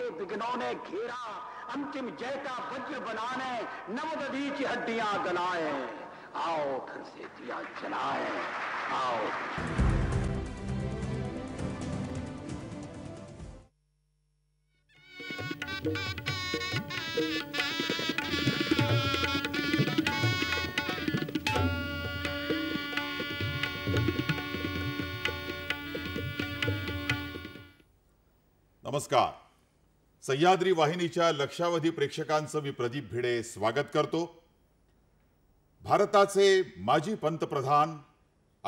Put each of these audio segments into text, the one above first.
के विघ्नों ने घेरा अंतिम जय का वज्र बनाने नवदीच हड्डियां गलाए आओ फिर से दिया जलाए आओ नमस्कार सह्याद्री वाहिनीच्या लक्षावधी प्रेक्षकांचं मी प्रदीप भिडे स्वागत करतो भारताचे माजी पंतप्रधान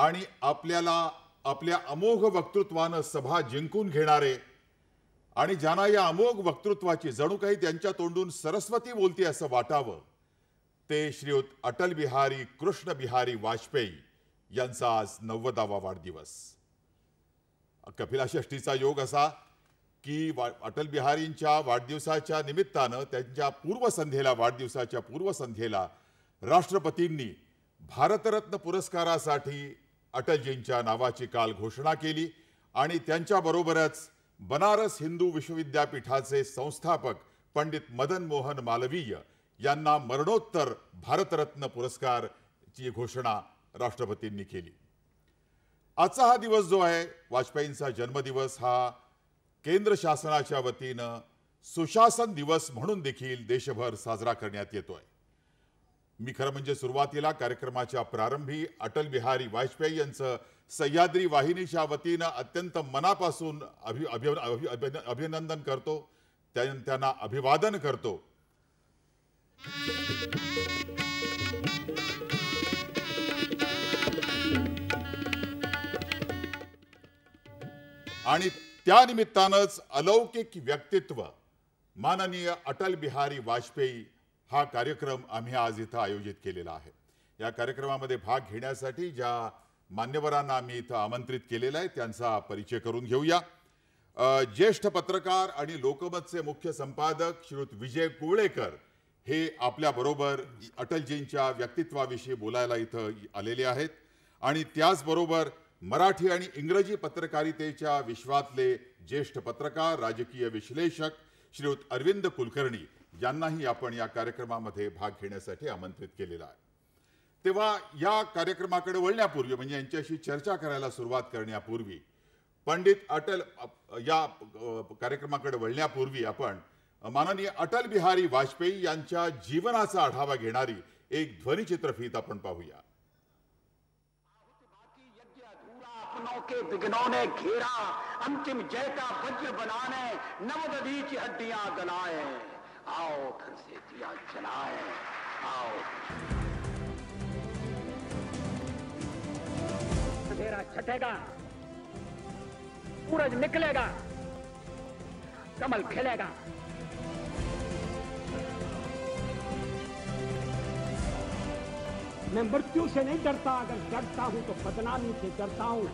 आणि आपल्याला आपल्या अमोघ वक्तृत्वानं सभा जिंकून घेणारे आणि ज्यांना या अमोघ वक्तृत्वाची जणू काही त्यांच्या तोंडून सरस्वती बोलते असं वाटावं ते श्रीयुत अटल बिहारी कृष्ण बिहारी वाजपेयी यांचा आज नव्वदावा वाढदिवस कपिलाषष्टीचा योग असा की वा अटल बिहारींच्या वाढदिवसाच्या निमित्तानं त्यांच्या पूर्वसंध्येला वाढदिवसाच्या पूर्वसंध्येला राष्ट्रपतींनी भारतरत्न पुरस्कारासाठी अटलजींच्या नावाची काल घोषणा केली आणि त्यांच्याबरोबरच बनारस हिंदू विश्वविद्यापीठाचे संस्थापक पंडित मदन मोहन मालवीय यांना मरणोत्तर भारतरत्न पुरस्कारची घोषणा राष्ट्रपतींनी केली आजचा हा दिवस जो आहे वाजपेयींचा जन्मदिवस हा केंद्र शासनाच्या वतीनं सुशासन दिवस म्हणून देखील देशभर साजरा करण्यात येतोय मी खरं म्हणजे सुरुवातीला कार्यक्रमाच्या प्रारंभी अटल बिहारी वाजपेयी यांचं सह्याद्री वाहिनीच्या वतीनं अत्यंत मनापासून अभि अभि अभिनंदन करतो त्यांना अभिवादन करतो आणि त्यानिमित्तानंच अलौकिक व्यक्तित्व माननीय अटल बिहारी वाजपेयी हा कार्यक्रम आम्ही आज इथं आयोजित केलेला आहे या कार्यक्रमामध्ये भाग घेण्यासाठी ज्या मान्यवरांना आम्ही इथं आमंत्रित केलेला आहे त्यांचा परिचय करून घेऊया ज्येष्ठ पत्रकार आणि लोकमतचे मुख्य संपादक श्रीत विजय कुवळेकर हे आपल्याबरोबर अटलजींच्या व्यक्तित्वाविषयी बोलायला इथं आलेले आहेत आणि त्याचबरोबर मराठी आणि इंग्रजी पत्रकारितेच्या विश्वातले ज्येष्ठ पत्रकार राजकीय विश्लेषक श्रीयुत अरविंद कुलकर्णी यांनाही आपण या कार्यक्रमामध्ये भाग घेण्यासाठी आमंत्रित केलेला आहे तेव्हा या कार्यक्रमाकडे वळण्यापूर्वी म्हणजे यांच्याशी चर्चा करायला सुरुवात करण्यापूर्वी पंडित अटल या कार्यक्रमाकडे वळण्यापूर्वी आपण माननीय अटल बिहारी वाजपेयी यांच्या जीवनाचा आढावा घेणारी एक ध्वनिचित्रफीत आपण पाहूया आत्माओं के विघ्नों ने घेरा अंतिम जय का वज्र बनाने नवदीच हड्डियां गलाए आओ फिर से दिया जलाए आओ अंधेरा छटेगा सूरज निकलेगा कमल खिलेगा मैं मृत्यु से नहीं डरता अगर डरता हूं तो बदनामी से डरता हूं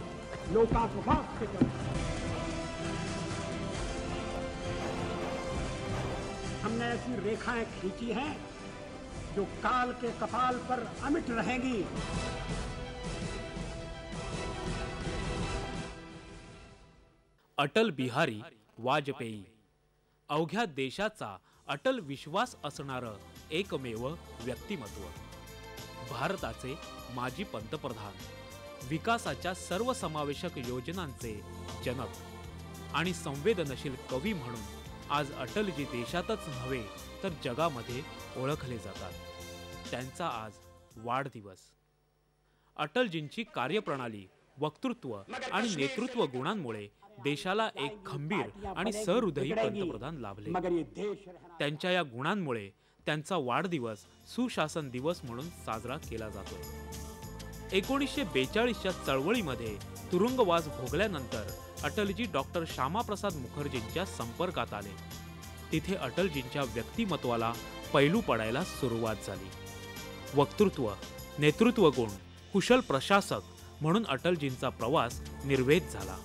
लोकाभिभाग हमने ऐसी रेखाएं खींची हैं जो काल के कपाल पर अमिट रहेंगी अटल बिहारी वाजपेयी अवघ्या देशाचा अटल विश्वास असणारं एकमेव व्यक्तिमत्व भारताचे माजी पंतप्रधान विकासाच्या सर्वसमावेशक योजनांचे जनक आणि संवेदनशील कवी म्हणून आज अटलजी देशातच नव्हे तर जगामध्ये ओळखले जातात त्यांचा आज वाढदिवस अटलजींची कार्यप्रणाली वक्तृत्व आणि नेतृत्व गुणांमुळे देशाला एक खंबीर आणि सहृदयी पंतप्रधान लाभले त्यांच्या या गुणांमुळे त्यांचा वाढदिवस सुशासन दिवस म्हणून साजरा केला जातो एकोणीसशे बेचाळीसच्या चळवळीमध्ये तुरुंगवास भोगल्यानंतर अटलजी डॉक्टर श्यामाप्रसाद मुखर्जींच्या संपर्कात आले तिथे अटलजींच्या व्यक्तिमत्वाला पैलू पडायला सुरुवात झाली वक्तृत्व नेतृत्व गुण कुशल प्रशासक म्हणून अटलजींचा प्रवास निर्वेद झाला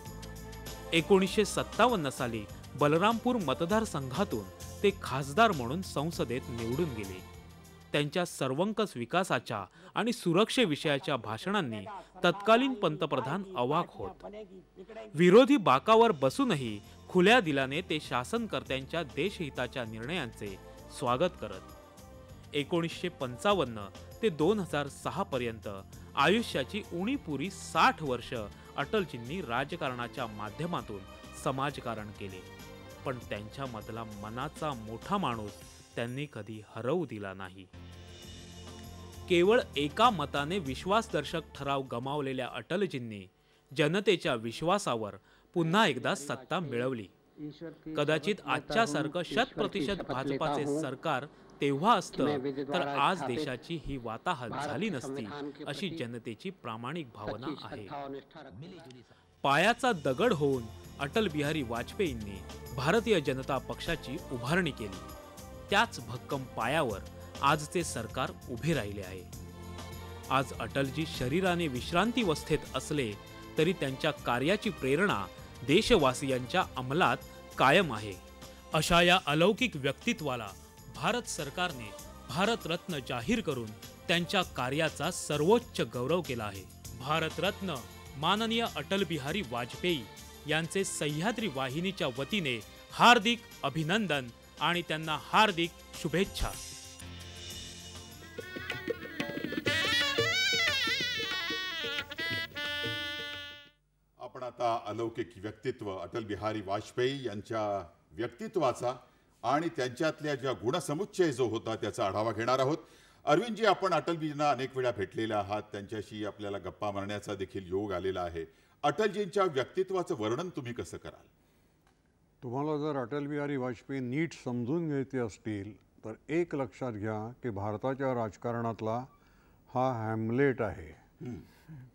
एकोणीसशे सत्तावन्न साली बलरामपूर मतदारसंघातून ते खासदार म्हणून संसदेत निवडून गेले त्यांच्या सर्वंकष विकासाच्या आणि विषयाच्या भाषणांनी तत्कालीन पंतप्रधान अवाक होत विरोधी बाकावर बसूनही खुल्या दिलाने ते शासनकर्त्यांच्या देशहिताच्या निर्णयांचे स्वागत करत एकोणीसशे पंचावन्न ते दोन हजार सहा पर्यंत आयुष्याची उणीपुरी साठ वर्ष अटलजींनी राजकारणाच्या माध्यमातून समाजकारण केले पण त्यांच्यामधला मनाचा मोठा माणूस त्यांनी कधी हरवू दिला नाही केवळ एका मताने विश्वासदर्शक ठराव गमावलेल्या अटलजींनी जनतेच्या विश्वासावर पुन्हा एकदा सत्ता मिळवली कदाचित आजच्यासारखं शत प्रतिशत भाजपाचे सरकार तेव्हा असतं तर आज देशाची ही वाताहत झाली नसती अशी जनतेची प्रामाणिक भावना आहे पायाचा दगड होऊन अटल बिहारी वाजपेयींनी भारतीय जनता पक्षाची उभारणी केली त्याच भक्कम पायावर आजचे सरकार उभे राहिले आहे आज अटलजी शरीराने विश्रांतीवस्थेत असले तरी त्यांच्या कार्याची प्रेरणा देशवासियांच्या अंमलात कायम आहे अशा या अलौकिक व्यक्तित्वाला भारत सरकारने भारतरत्न जाहीर करून त्यांच्या कार्याचा सर्वोच्च गौरव केला आहे भारतरत्न माननीय अटल बिहारी वाजपेयी यांचे सह्याद्री वाहिनीच्या वतीने हार्दिक अभिनंदन आणि त्यांना हार्दिक शुभेच्छा आपण आता अलौकिक व्यक्तित्व अटल बिहारी वाजपेयी यांच्या व्यक्तित्वाचा आणि त्यांच्यातल्या ज्या गुणसमुच्चय जो होता त्याचा आढावा घेणार आहोत अरविंदजी आपण अटलजींना अनेक वेळा भेटलेल्या आहात त्यांच्याशी आपल्याला गप्पा मारण्याचा देखील योग आलेला आहे अटलजींच्या व्यक्तित्वाचं वर्णन तुम्ही कसं कराल तुम्हाला जर अटल बिहारी वाजपेयी नीट समजून घ्यायचे असतील तर एक लक्षात घ्या की भारताच्या राजकारणातला हा हॅमलेट आहे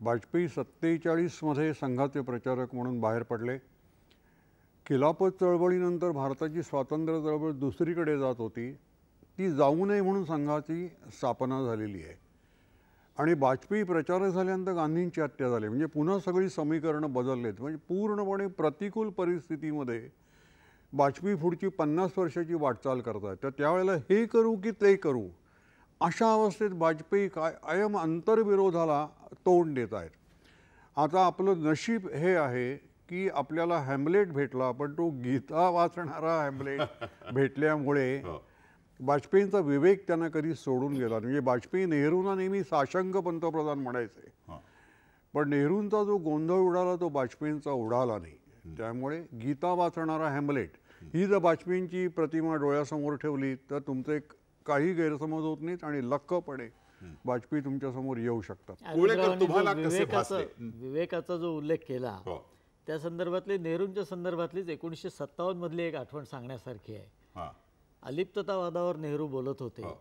वाजपेयी सत्तेचाळीसमध्ये संघाचे प्रचारक म्हणून बाहेर पडले खिलापत चळवळीनंतर भारताची स्वातंत्र्य चळवळ दुसरीकडे जात होती ती जाऊ नये म्हणून संघाची स्थापना झालेली आहे आणि वाजपेयी प्रचारक झाल्यानंतर गांधींची हत्या झाली म्हणजे पुन्हा सगळी समीकरणं बदललेत म्हणजे पूर्णपणे प्रतिकूल परिस्थितीमध्ये वाजपेयी पुढची पन्नास वर्षाची वाटचाल करतात तर त्यावेळेला हे करू की ते करू अशा अवस्थेत वाजपेयी काय अयम अंतर्विरोधाला तोंड देत आहेत आता आपलं नशीब हे आहे की आपल्याला हॅम्लेट भेटला पण तो गीता वाचणारा हॅम्लेट भेटल्यामुळे वाजपेयींचा हो. विवेक त्यांना कधी सोडून गेला म्हणजे वाजपेयी नेहरूंना नेहमी साशंक पंतप्रधान म्हणायचे पण नेहरूंचा जो गोंधळ उडाला तो वाजपेयींचा उडाला नाही त्यामुळे गीता वाचणारा हॅमलेट ही जर वाजपेयींची प्रतिमा डोळ्यासमोर ठेवली तर तुमचे काही गैरसमज होत नाहीत आणि वाजपेयी तुमच्या समोर येऊ शकतात विवेकाचा विवेकाचा जो उल्लेख केला हो. त्या संदर्भातली नेहरूंच्या संदर्भातलीच एकोणीसशे सत्तावन्न मधली एक आठवण सांगण्यासारखी आहे अलिप्ततावादावर नेहरू बोलत होते हो.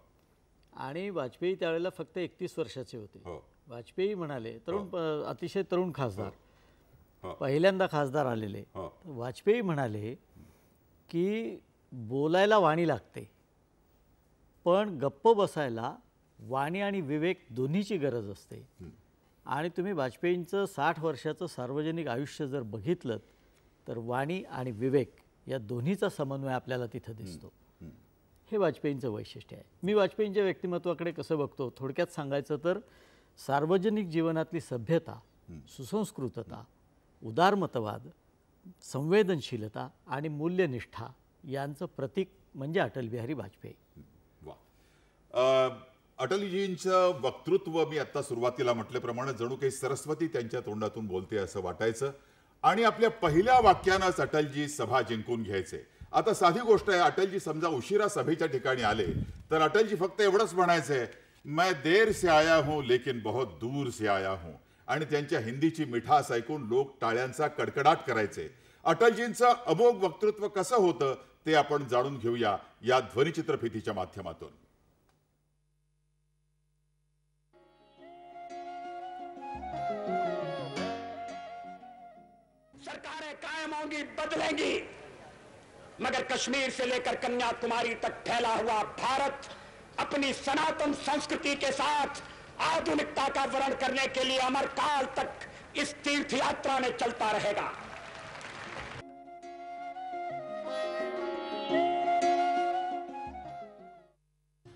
आणि वाजपेयी त्यावेळेला फक्त एकतीस वर्षाचे होते हो. वाजपेयी म्हणाले तरुण अतिशय तरुण खासदार पहिल्यांदा खासदार आलेले वाजपेयी म्हणाले की बोलायला वाणी लागते पण गप्प बसायला वाणी आणि विवेक दोन्हीची गरज असते आणि तुम्ही वाजपेयींचं साठ वर्षाचं सार्वजनिक आयुष्य जर बघितलं तर वाणी आणि विवेक या दोन्हीचा समन्वय आपल्याला तिथं दिसतो हे वाजपेयींचं वैशिष्ट्य आहे मी वाजपेयींच्या व्यक्तिमत्वाकडे कसं बघतो थोडक्यात सांगायचं तर सार्वजनिक जीवनातली सभ्यता सुसंस्कृतता उदारमतवाद संवेदनशीलता आणि मूल्यनिष्ठा यांचं प्रतीक म्हणजे अटल बिहारी वाजपेयी वा अटलजींचं वक्तृत्व मी आता सुरुवातीला म्हटल्याप्रमाणे जणू काही सरस्वती त्यांच्या तोंडातून बोलते असं वाटायचं आणि आपल्या पहिल्या वाक्यानंच अटलजी सभा जिंकून घ्यायचे आता साधी गोष्ट आहे अटलजी समजा उशिरा सभेच्या ठिकाणी आले तर अटलजी फक्त एवढंच म्हणायचंय मैं देर से आया हूं लेकिन बहुत दूर से आया हूं आणि त्यांच्या हिंदीची मिठास ऐकून लोक टाळ्यांचा कडकडाट करायचे अटलजींचं अमोघ वक्तृत्व कसं होतं ते आपण जाणून घेऊया या ध्वनिचित्रफितीच्या माध्यमातून सरकारें कायम होंगी बदलेंगी मगर कश्मीर से लेकर कन्याकुमारी तक फैला हुआ भारत अपनी सनातन संस्कृति के साथ आधुनिकता का वर्ण करने के लिए अमर काल तक इस तीर्थ यात्रा में चलता रहेगा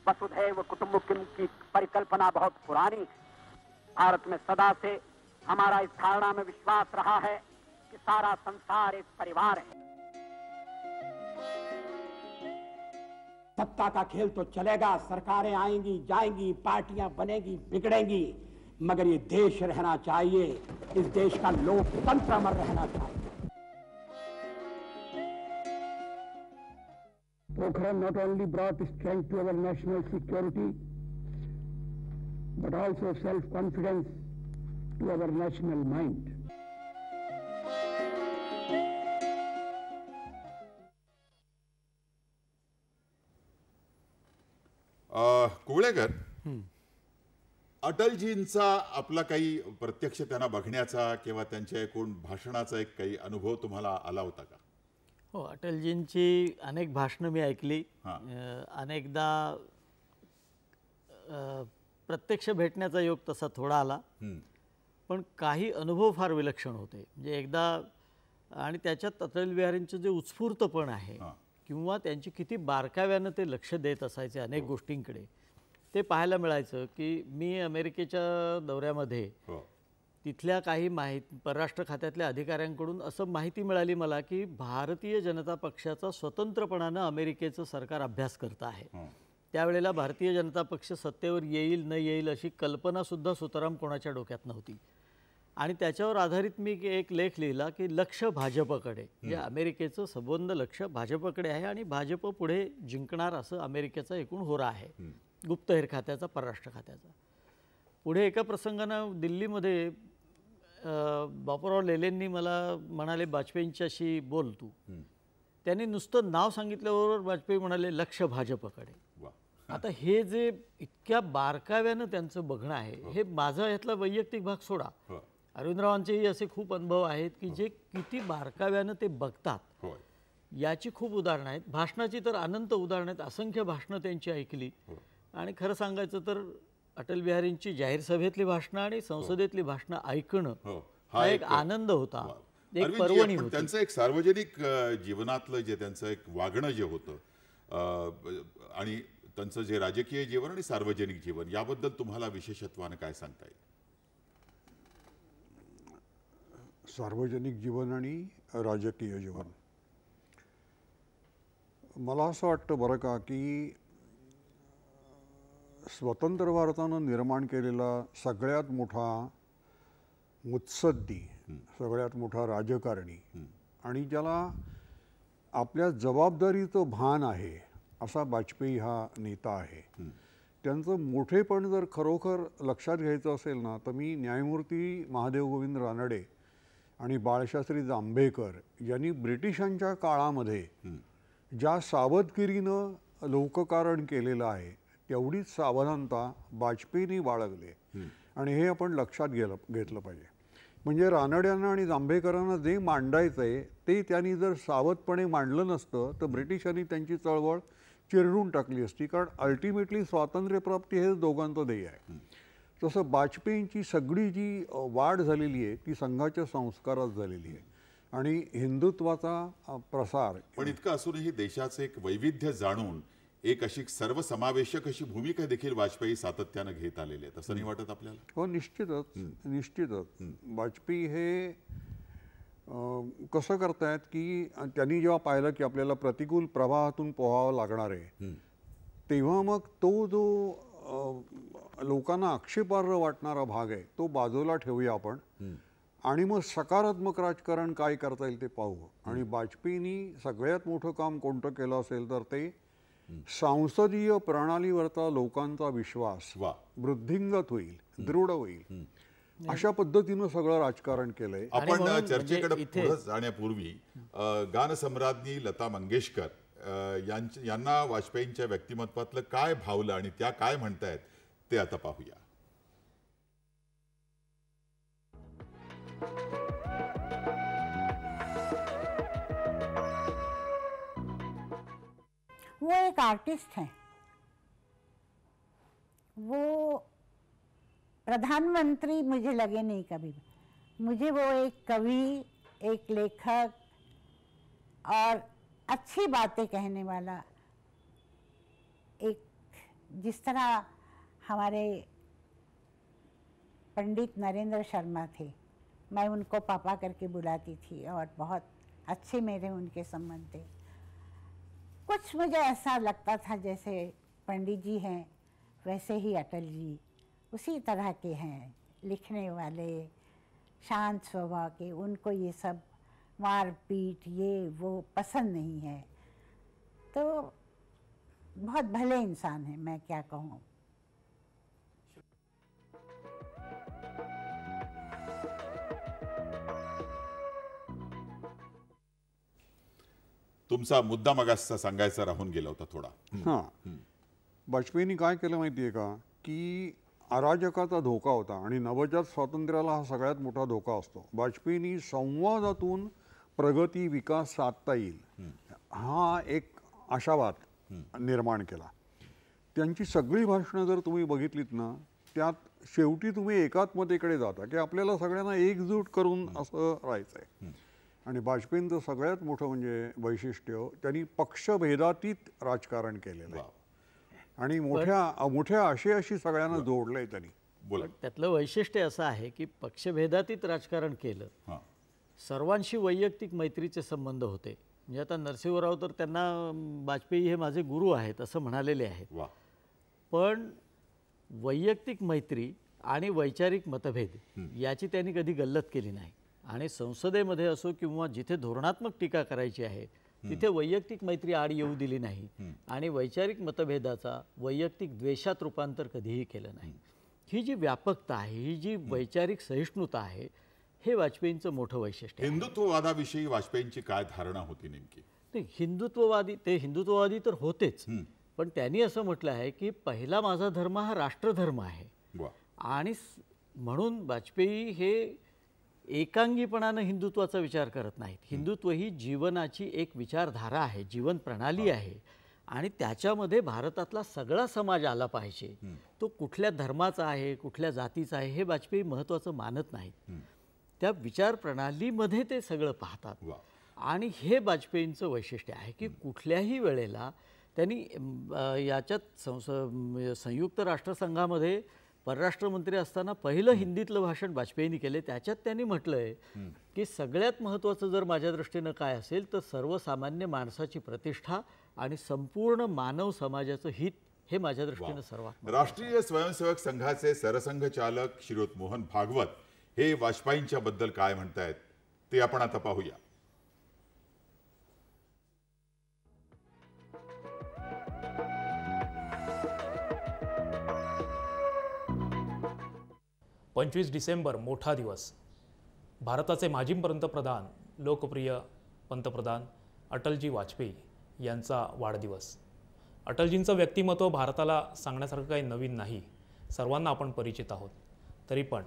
वसुधैव कुटुम्बकम की परिकल्पना बहुत पुरानी भारत में सदा से हमारा इस धारणा में विश्वास रहा है कि सारा संसार एक परिवार है सत्ता का खेल तो चलेगा सरकारें आएंगी जाएंगी पार्टियां बनेगी बिगड़ेंगी मगर ये देश रहना चाहिए इस देश का लोकतंत्र अमर रहना चाहिए Pokhara not only brought strength to our national security, but also self-confidence to our national mind. Kuvalekar अटलजींचा आपला काही प्रत्यक्ष त्यांना बघण्याचा किंवा त्यांच्या एकूण भाषणाचा एक काही अनुभव तुम्हाला आला होता का हो अटलजींची अनेक भाषणं मी ऐकली अनेकदा प्रत्यक्ष भेटण्याचा योग तसा थोडा आला पण काही अनुभव फार विलक्षण होते म्हणजे एकदा आणि त्याच्यात अटल बिहारींचं जे उत्स्फूर्तपण आहे किंवा त्यांची किती बारकाव्यानं ते लक्ष देत असायचे अनेक हो. गोष्टींकडे ते पाहायला मिळायचं की मी अमेरिकेच्या दौऱ्यामध्ये हो. तिथल्या काही माहित परराष्ट्र खात्यातल्या अधिकाऱ्यांकडून असं माहिती मिळाली मला की भारतीय जनता पक्षाचा स्वतंत्रपणानं अमेरिकेचं सरकार अभ्यास करत आहे त्यावेळेला भारतीय जनता पक्ष सत्तेवर येईल न येईल अशी कल्पनासुद्धा सुताराम कोणाच्या डोक्यात नव्हती आणि त्याच्यावर आधारित मी एक लेख लिहिला की लक्ष भाजपकडे म्हणजे अमेरिकेचं सबंध लक्ष भाजपकडे आहे आणि भाजप पुढे जिंकणार असं अमेरिकेचा एकूण होरा आहे गुप्तहेर खात्याचा परराष्ट्र खात्याचा पुढे एका प्रसंगानं दिल्लीमध्ये बापूराव लेलेंनी मला म्हणाले वाजपेयींच्याशी बोल तू त्यांनी नुसतं नाव सांगितल्याबरोबर वाजपेयी म्हणाले लक्ष भाजपकडे आता हे जे इतक्या बारकाव्यानं त्यांचं बघणं आहे हो. हे माझा यातला वैयक्तिक भाग सोडा हो. अरविंदरावांचेही असे खूप अनुभव आहेत की हो. जे किती बारकाव्यानं ते बघतात याची खूप उदाहरणं आहेत भाषणाची तर अनंत उदाहरणं आहेत असंख्य भाषणं त्यांची ऐकली आणि खरं सांगायचं तर अटल बिहारींची जाहीर सभेतली भाषणं आणि संसदेतली हो. भाषणं ऐकणं हो. हा एक आनंद होता एक पर्वणी त्यांचं एक सार्वजनिक जीवनातलं जे त्यांचं एक वागणं जे होतं आणि त्यांचं जे राजकीय जीवन आणि सार्वजनिक जीवन याबद्दल तुम्हाला विशेषत्वानं काय सांगता येईल सार्वजनिक जीवन आणि राजकीय जीवन मला असं वाटतं बरं का की स्वतंत्र भारतानं निर्माण केलेला सगळ्यात मोठा मुत्सद्दी सगळ्यात मोठा राजकारणी आणि ज्याला आपल्या जबाबदारीचं भान आहे असा वाजपेयी हा नेता आहे त्यांचं मोठेपण जर खरोखर लक्षात घ्यायचं असेल ना तर मी न्यायमूर्ती महादेव गोविंद रानडे आणि बाळशास्त्री जांभेकर यांनी ब्रिटिशांच्या काळामध्ये ज्या सावधगिरीनं लोककारण केलेलं आहे एवढीच सावधानता वाजपेयींनी बाळगली आणि हे आपण लक्षात गेलं घेतलं पाहिजे म्हणजे रानड्यांना आणि जांभेकरांना जे मांडायचं आहे ते त्यांनी जर सावधपणे मांडलं नसतं तर ब्रिटिशांनी त्यांची चळवळ चिरडून टाकली असती कारण अल्टिमेटली स्वातंत्र्यप्राप्ती हे दोघांचं ध्येय आहे तसं वाजपेयींची सगळी जी वाढ झालेली आहे ती संघाच्या संस्कारात झालेली आहे आणि हिंदुत्वाचा प्रसार पण इतकं असूनही देशाचं एक वैविध्य जाणून एक अशी सर्वसमावेशक अशी भूमिका देखील वाजपेयी सातत्यानं घेत आलेले आहेत असं नाही वाटत आपल्याला हो निश्चितच निश्चितच वाजपेयी हे कसं करतायत की त्यांनी जेव्हा पाहिलं की आपल्याला प्रतिकूल प्रवाहातून पोहावं लागणार आहे तेव्हा मग तो जो लोकांना आक्षेपार्ह वाटणारा भाग आहे तो बाजूला ठेवूया आपण आणि मग सकारात्मक राजकारण काय करता येईल ते पाहू आणि वाजपेयींनी सगळ्यात मोठं काम कोणतं केलं असेल तर ते संसदीय प्रणालीवरचा लोकांचा विश्वास वृद्धिंगत होईल दृढ होईल अशा पद्धतीनं सगळं राजकारण केलंय आपण चर्चेकडे म्हणजे पुढे जाण्यापूर्वी गानसम्राज्ञी लता मंगेशकर यांना वाजपेयींच्या व्यक्तिमत्वातलं काय भावलं आणि त्या काय म्हणतायत ते आता पाहूया वो एक आर्टिस्ट हैं वो प्रधानमंत्री मुझे लगे नहीं कभी मुझे वो एक कवि एक लेखक और अच्छी बातें कहने वाला एक जिस तरह हमारे पंडित नरेंद्र शर्मा थे मैं उनको पापा करके बुलाती थी और बहुत अच्छे मेरे उनके संबंध थे कुछ मुझे ऐसा लगता था जैसे पंडित जी हैं वैसे ही अटल जी उसी तरह के हैं लिखने वाले शांत स्वभाव के उनको ये सब मार पीट ये वो पसंद नहीं है तो बहुत भले इंसान हैं मैं क्या कहूँ तुमचा मुद्दा मगासचा सांगायचा राहून गेला होता थोडा हा वाजपेयींनी काय केलं माहिती आहे का की अराजकाचा धोका होता आणि नवजात स्वातंत्र्याला हा सगळ्यात मोठा धोका असतो वाजपेयींनी संवादातून प्रगती विकास साधता येईल हा एक आशावाद निर्माण केला त्यांची सगळी भाषणं जर तुम्ही बघितलीत ना त्यात शेवटी तुम्ही एकात्मतेकडे जाता की आपल्याला सगळ्यांना एकजूट करून असं राहायचं आहे आणि वाजपेयींचं सगळ्यात मोठं म्हणजे वैशिष्ट्य त्यांनी पक्षभेदातीत राजकारण केलेलं आणि मोठ्या मोठ्या अशी सगळ्यांना जोडलंय त्यांनी त्यातलं वैशिष्ट्य असं आहे की पक्षभेदातीत राजकारण केलं सर्वांशी वैयक्तिक मैत्रीचे संबंध होते म्हणजे आता नरसिंहराव तर त्यांना वाजपेयी हे माझे गुरु आहेत असं म्हणालेले आहेत पण वैयक्तिक मैत्री आणि वैचारिक मतभेद याची त्यांनी कधी गल्लत केली नाही आणि संसदेमध्ये असो किंवा जिथे धोरणात्मक टीका करायची आहे तिथे वैयक्तिक मैत्री आड येऊ दिली नाही आणि वैचारिक मतभेदाचा वैयक्तिक द्वेषात रूपांतर कधीही केलं नाही ही जी व्यापकता आहे ही जी वैचारिक सहिष्णुता आहे हे वाजपेयींचं मोठं वैशिष्ट्य हिंदुत्ववादाविषयी वाजपेयींची काय धारणा होती नेमकी ते हिंदुत्ववादी ते हिंदुत्ववादी तर होतेच पण त्यांनी असं म्हटलं आहे की पहिला माझा धर्म हा राष्ट्रधर्म आहे आणि म्हणून वाजपेयी हे एकांगीपणानं हिंदुत्वाचा विचार करत नाहीत हिंदुत्व ही जीवनाची एक विचारधारा आहे जीवन प्रणाली आहे आणि त्याच्यामध्ये भारतातला सगळा समाज आला पाहिजे तो कुठल्या धर्माचा आहे कुठल्या जातीचा आहे हे वाजपेयी महत्त्वाचं मानत नाहीत त्या विचारप्रणालीमध्ये ते सगळं पाहतात आणि हे वाजपेयींचं वैशिष्ट्य आहे की कुठल्याही वेळेला त्यांनी याच्यात संयुक्त राष्ट्रसंघामध्ये परराष्ट्र मंत्री असताना पहिलं हिंदीतलं भाषण वाजपेयींनी केले त्याच्यात त्यांनी म्हटलंय की सगळ्यात महत्त्वाचं जर माझ्या दृष्टीनं काय असेल तर सर्वसामान्य माणसाची प्रतिष्ठा आणि संपूर्ण मानव समाजाचं हित हे माझ्या दृष्टीनं सर्वात राष्ट्रीय स्वयंसेवक संघाचे सरसंघचालक श्रीयुत मोहन भागवत हे वाजपेयींच्या बद्दल काय म्हणतायत ते आपण आता पाहूया पंचवीस डिसेंबर मोठा दिवस भारताचे माजी पंतप्रधान लोकप्रिय पंतप्रधान अटलजी वाजपेयी यांचा वाढदिवस अटलजींचं व्यक्तिमत्व भारताला सांगण्यासारखं काही नवीन नाही सर्वांना आपण परिचित आहोत तरी पण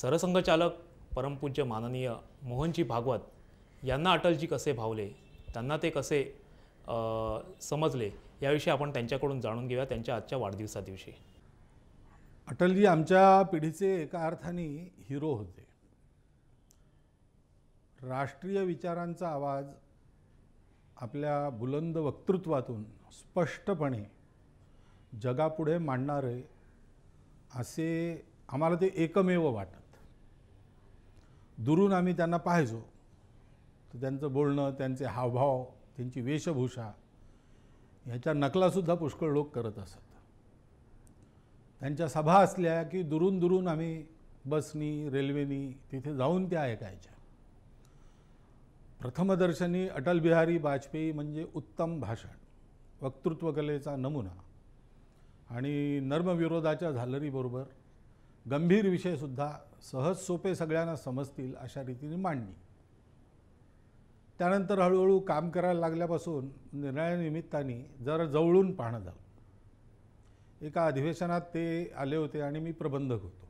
सरसंघचालक परमपूज्य माननीय मोहनजी भागवत यांना अटलजी कसे भावले त्यांना ते कसे समजले याविषयी आपण त्यांच्याकडून जाणून घेऊया त्यांच्या आजच्या वाढदिवसादिवशी दिवशी अटलजी आमच्या पिढीचे एका अर्थाने हिरो होते राष्ट्रीय विचारांचा आवाज आपल्या बुलंद वक्तृत्वातून स्पष्टपणे जगापुढे मांडणारे असे आम्हाला ते एकमेव वाटत दुरून आम्ही त्यांना पाहायचो तर त्यांचं बोलणं त्यांचे हावभाव त्यांची वेशभूषा ह्याच्या नकलासुद्धा पुष्कळ लोक करत असत त्यांच्या सभा असल्या की दुरून दुरून आम्ही बसनी रेल्वेनी तिथे जाऊन त्या ऐकायच्या प्रथमदर्शनी अटलबिहारी वाजपेयी म्हणजे उत्तम भाषण वक्तृत्वकलेचा नमुना आणि नर्मविरोधाच्या झालरीबरोबर गंभीर विषयसुद्धा सहज सोपे सगळ्यांना समजतील अशा रीतीने मांडणी त्यानंतर हळूहळू काम करायला लागल्यापासून निर्णयानिमित्ताने जरा जवळून पाहणं झालं एका अधिवेशनात ते आले होते आणि मी प्रबंधक होतो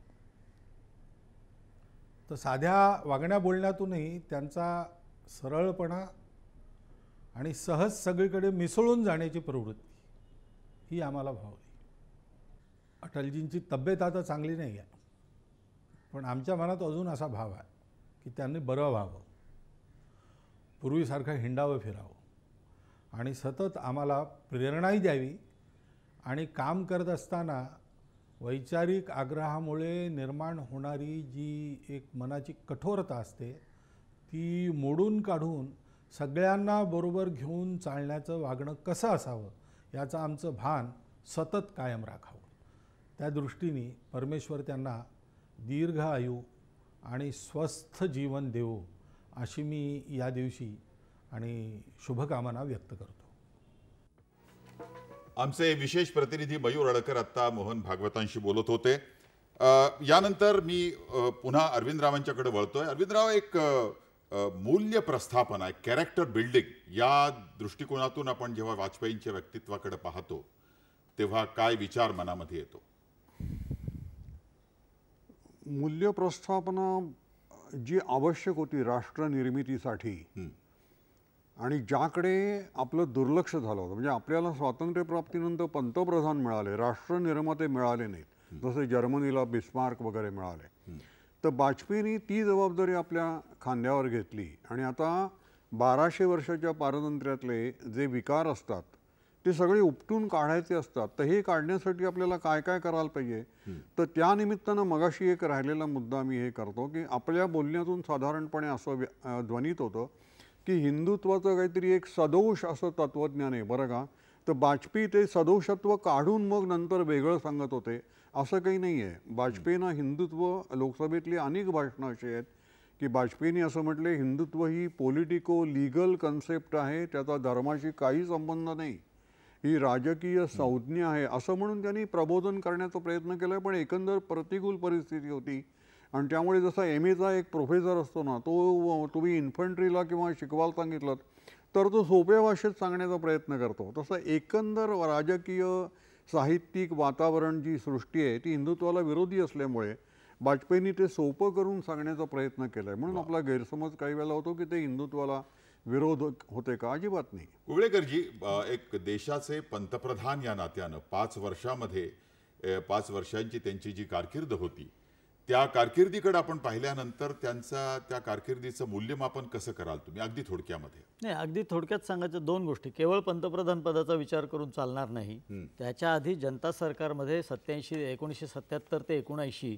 तर साध्या वागण्या बोलण्यातूनही त्यांचा सरळपणा आणि सहज सगळीकडे मिसळून जाण्याची प्रवृत्ती ही आम्हाला भावली अटलजींची तब्येत आता चांगली नाही आहे पण आमच्या मनात अजून असा भाव आहे की त्यांनी बरं व्हावं पूर्वीसारखं हिंडावं फिरावं आणि सतत आम्हाला प्रेरणाही द्यावी आणि काम करत असताना वैचारिक आग्रहामुळे निर्माण होणारी जी एक मनाची कठोरता असते ती मोडून काढून सगळ्यांना बरोबर घेऊन चालण्याचं वागणं कसं असावं याचं आमचं भान सतत कायम राखावं त्या दृष्टीने परमेश्वर त्यांना दीर्घ आयू आणि स्वस्थ जीवन देऊ अशी मी या दिवशी आणि शुभकामना व्यक्त करतो आमचे विशेष प्रतिनिधी मयूर अडकर आत्ता मोहन भागवतांशी बोलत होते यानंतर मी पुन्हा अरविंद रावांच्याकडे वळतोय अरविंदराव एक मूल्य प्रस्थापन आहे कॅरेक्टर बिल्डिंग या दृष्टिकोनातून आपण जेव्हा वाजपेयींच्या व्यक्तित्वाकडे पाहतो तेव्हा काय विचार मनामध्ये येतो मूल्य प्रस्थापना जी आवश्यक होती राष्ट्रनिर्मितीसाठी आणि ज्याकडे आपलं दुर्लक्ष झालं होतं म्हणजे आपल्याला स्वातंत्र्यप्राप्तीनंतर पंतप्रधान मिळाले राष्ट्रनिर्माते मिळाले नाहीत जसे जर्मनीला बिस्मार्क वगैरे मिळाले तर वाजपेयींनी ती जबाबदारी आपल्या खांद्यावर घेतली आणि आता बाराशे वर्षाच्या पारतंत्र्यातले जे विकार असतात ते सगळे उपटून काढायचे असतात तर हे काढण्यासाठी आपल्याला काय काय करायला पाहिजे तर त्या मगाशी एक राहिलेला मुद्दा मी हे करतो की आपल्या बोलण्यातून साधारणपणे असं ध्वनित होतं की हिंदुत्वाचं काहीतरी एक सदोष असं तत्त्वज्ञान आहे बरं का तर वाजपेयी ते सदोषत्व काढून मग नंतर वेगळं सांगत होते असं काही नाही आहे वाजपेयींना हिंदुत्व लोकसभेतली अनेक भाषणं अशी आहेत की वाजपेयींनी असं म्हटले हिंदुत्व ही पॉलिटिको लीगल कन्सेप्ट आहे त्याचा धर्माशी काही संबंध नाही ही राजकीय संज्ञा आहे असं म्हणून त्यांनी प्रबोधन करण्याचा प्रयत्न केला पण एकंदर प्रतिकूल परिस्थिती होती आणि त्यामुळे जसा एम एचा एक प्रोफेसर असतो ना तो तुम्ही इन्फंट्रीला किंवा शिकवायला सांगितलं तर तो सोप्या भाषेत सांगण्याचा प्रयत्न करतो तसं एकंदर राजकीय साहित्यिक वातावरण जी सृष्टी आहे ती हिंदुत्वाला विरोधी असल्यामुळे वाजपेयींनी ते सोपं करून सांगण्याचा प्रयत्न केला आहे म्हणून आपला गैरसमज काही वेळेला होतो की ते हिंदुत्वाला विरोध होते का अजिबात नाही कुवळेकरजी एक देशाचे पंतप्रधान या नात्यानं पाच वर्षामध्ये पाच वर्षांची त्यांची जी कारकीर्द होती त्या कारकिर्दीकडे आपण पाहिल्यानंतर त्यांचा त्या कारकिर्दीचं मूल्यमापन कसं कराल तुम्ही अगदी थोडक्यामध्ये नाही अगदी थोडक्यात सांगायचं दोन गोष्टी केवळ पंतप्रधान पदाचा विचार करून चालणार नाही त्याच्या आधी जनता सरकारमध्ये सत्याऐंशी एकोणीसशे सत्याहत्तर ते एकोणऐंशी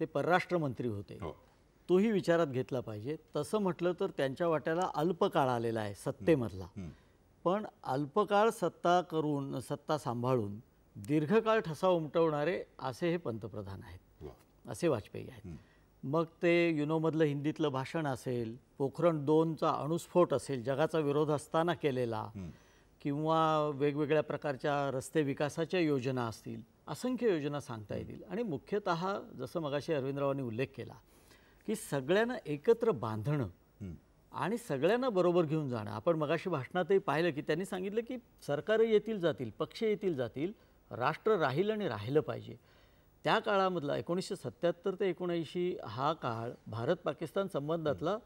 ते परराष्ट्र मंत्री होते हो। तोही विचारात घेतला पाहिजे तसं म्हटलं तर त्यांच्या वाट्याला अल्पकाळ आलेला आहे सत्तेमधला पण अल्पकाळ सत्ता करून सत्ता सांभाळून दीर्घकाळ ठसा उमटवणारे असे हे पंतप्रधान आहेत असे वाजपेयी आहेत मग ते युनोमधलं हिंदीतलं भाषण असेल पोखरण दोनचा अणुस्फोट असेल जगाचा विरोध असताना केलेला किंवा वेगवेगळ्या प्रकारच्या रस्ते विकासाच्या योजना असतील असंख्य योजना सांगता येतील आणि मुख्यत जसं मगाशी अरविंदरावांनी उल्लेख केला की सगळ्यांना एकत्र बांधणं आणि सगळ्यांना बरोबर घेऊन जाणं आपण मगाशी भाषणातही पाहिलं की त्यांनी सांगितलं की सरकारं येतील जातील पक्ष येतील जातील राष्ट्र राहील आणि राहिलं पाहिजे त्या काळामधला एकोणीसशे सत्त्याहत्तर ते एकोणऐंशी हा काळ भारत पाकिस्तान संबंधातला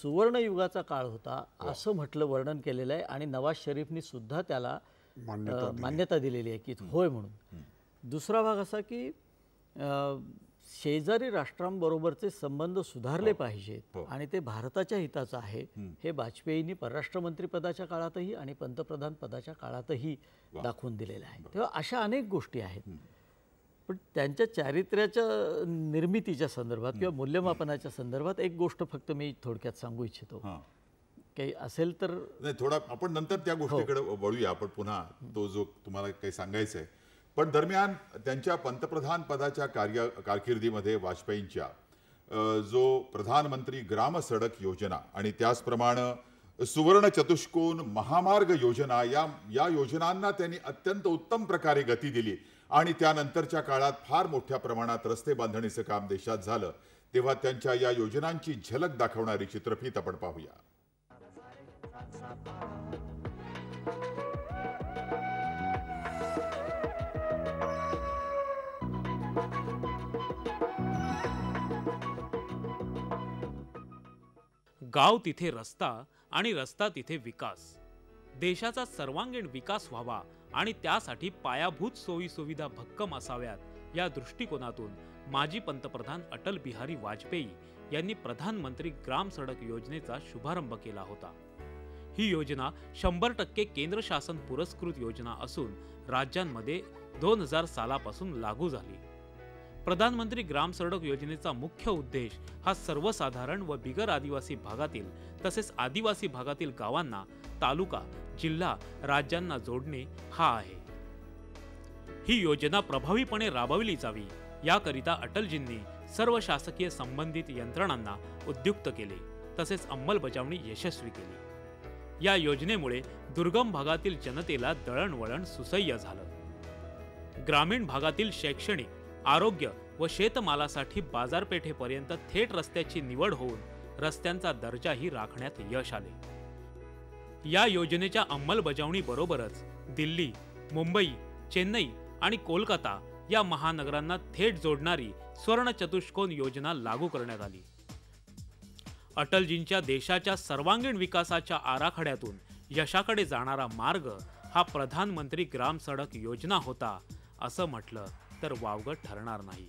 सुवर्णयुगाचा काळ होता हो. असं म्हटलं वर्णन केलेलं आहे आणि नवाज शरीफनी सुद्धा त्याला मान्यता दिलेली आहे की होय म्हणून दुसरा भाग असा की शेजारी राष्ट्रांबरोबरचे संबंध सुधारले हो. पाहिजेत हो. आणि ते भारताच्या हिताचं आहे हे वाजपेयींनी परराष्ट्रमंत्री पदाच्या काळातही आणि पंतप्रधान पदाच्या काळातही दाखवून दिलेलं आहे तेव्हा अशा अनेक गोष्टी आहेत पण त्यांच्या चारित्र्याच्या निर्मितीच्या संदर्भात किंवा मूल्यमापनाच्या संदर्भात एक गोष्ट फक्त मी थोडक्यात सांगू इच्छितो काही असेल तर नाही थोडा आपण नंतर त्या हो. गोष्टीकडे वळूया आपण पुन्हा तो जो तुम्हाला काही सांगायचं आहे पण दरम्यान त्यांच्या पंतप्रधान पदाच्या कार्य कारकिर्दीमध्ये वाजपेयींच्या जो प्रधानमंत्री ग्राम सडक योजना आणि त्याचप्रमाणे सुवर्ण चतुष्कोन महामार्ग योजना या या योजनांना त्यांनी अत्यंत उत्तम प्रकारे गती दिली आणि त्यानंतरच्या काळात फार मोठ्या प्रमाणात रस्ते बांधणीचं काम देशात झालं तेव्हा त्यांच्या या योजनांची झलक दाखवणारी चित्रफीत आपण पाहूया गाव तिथे रस्ता आणि रस्ता तिथे विकास देशाचा सर्वांगीण विकास व्हावा आणि त्यासाठी पायाभूत सोयी सुविधा भक्कम असाव्यात या दृष्टिकोनातून माजी पंतप्रधान अटल बिहारी वाजपेयी यांनी प्रधानमंत्री ग्राम सडक योजनेचा शुभारंभ केला होता ही योजना शंभर टक्के केंद्र शासन पुरस्कृत योजना असून राज्यांमध्ये दोन हजार सालापासून लागू झाली प्रधानमंत्री ग्राम सडक योजनेचा मुख्य उद्देश हा सर्वसाधारण व बिगर आदिवासी भागातील तसेच आदिवासी भागातील गावांना तालुका जिल्हा राज्यांना जोडणे हा आहे ही योजना प्रभावीपणे राबवली जावी याकरिता अटलजींनी सर्व शासकीय संबंधित यंत्रणांना उद्युक्त केले तसेच अंमलबजावणी यशस्वी केली या योजनेमुळे दुर्गम भागातील जनतेला दळणवळण सुसह्य झालं ग्रामीण भागातील शैक्षणिक आरोग्य व शेतमालासाठी बाजारपेठेपर्यंत थेट रस्त्याची निवड होऊन रस्त्यांचा दर्जाही राखण्यात यश आले या योजनेच्या अंमलबजावणीबरोबरच दिल्ली मुंबई चेन्नई आणि कोलकाता या महानगरांना थेट जोडणारी स्वर्ण चतुष्कोन योजना लागू करण्यात आली अटलजींच्या देशाच्या सर्वांगीण विकासाच्या आराखड्यातून यशाकडे जाणारा मार्ग हा प्रधानमंत्री ग्राम सडक योजना होता असं म्हटलं तर वावगं ठरणार नाही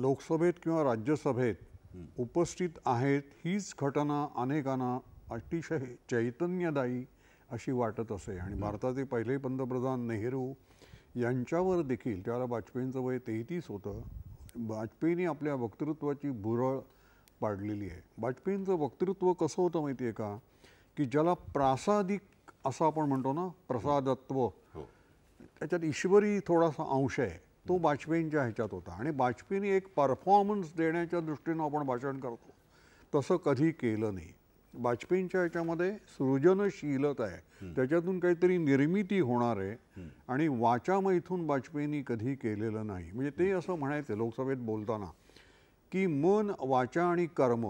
लोकसभेत किंवा राज्यसभेत उपस्थित आहेत हीच घटना अनेकांना अतिशय चैतन्यदायी अशी वाटत असे आणि भारताचे पहिले पंतप्रधान नेहरू यांच्यावर देखील त्याला वाजपेयींचं वय तेहतीस होतं वाजपेयींनी आपल्या वक्तृत्वाची भुरळ पाडलेली आहे वाजपेयींचं वक्तृत्व कसं होतं माहिती आहे का की ज्याला प्रासादिक असं आपण म्हणतो ना हो. प्रसादत्व हो. त्याच्यात ईश्वरी थोडासा अंश आहे तो वाजपेयींच्या ह्याच्यात होता आणि वाजपेयींनी एक परफॉर्मन्स देण्याच्या दृष्टीनं आपण भाषण करतो तसं कधी केलं नाही वाजपेयींच्या ह्याच्यामध्ये सृजनशीलता आहे त्याच्यातून काहीतरी निर्मिती होणार आहे आणि मैथून वाजपेयींनी कधी केलेलं नाही म्हणजे ते असं म्हणायचं लोकसभेत बोलताना की मन वाचा आणि कर्म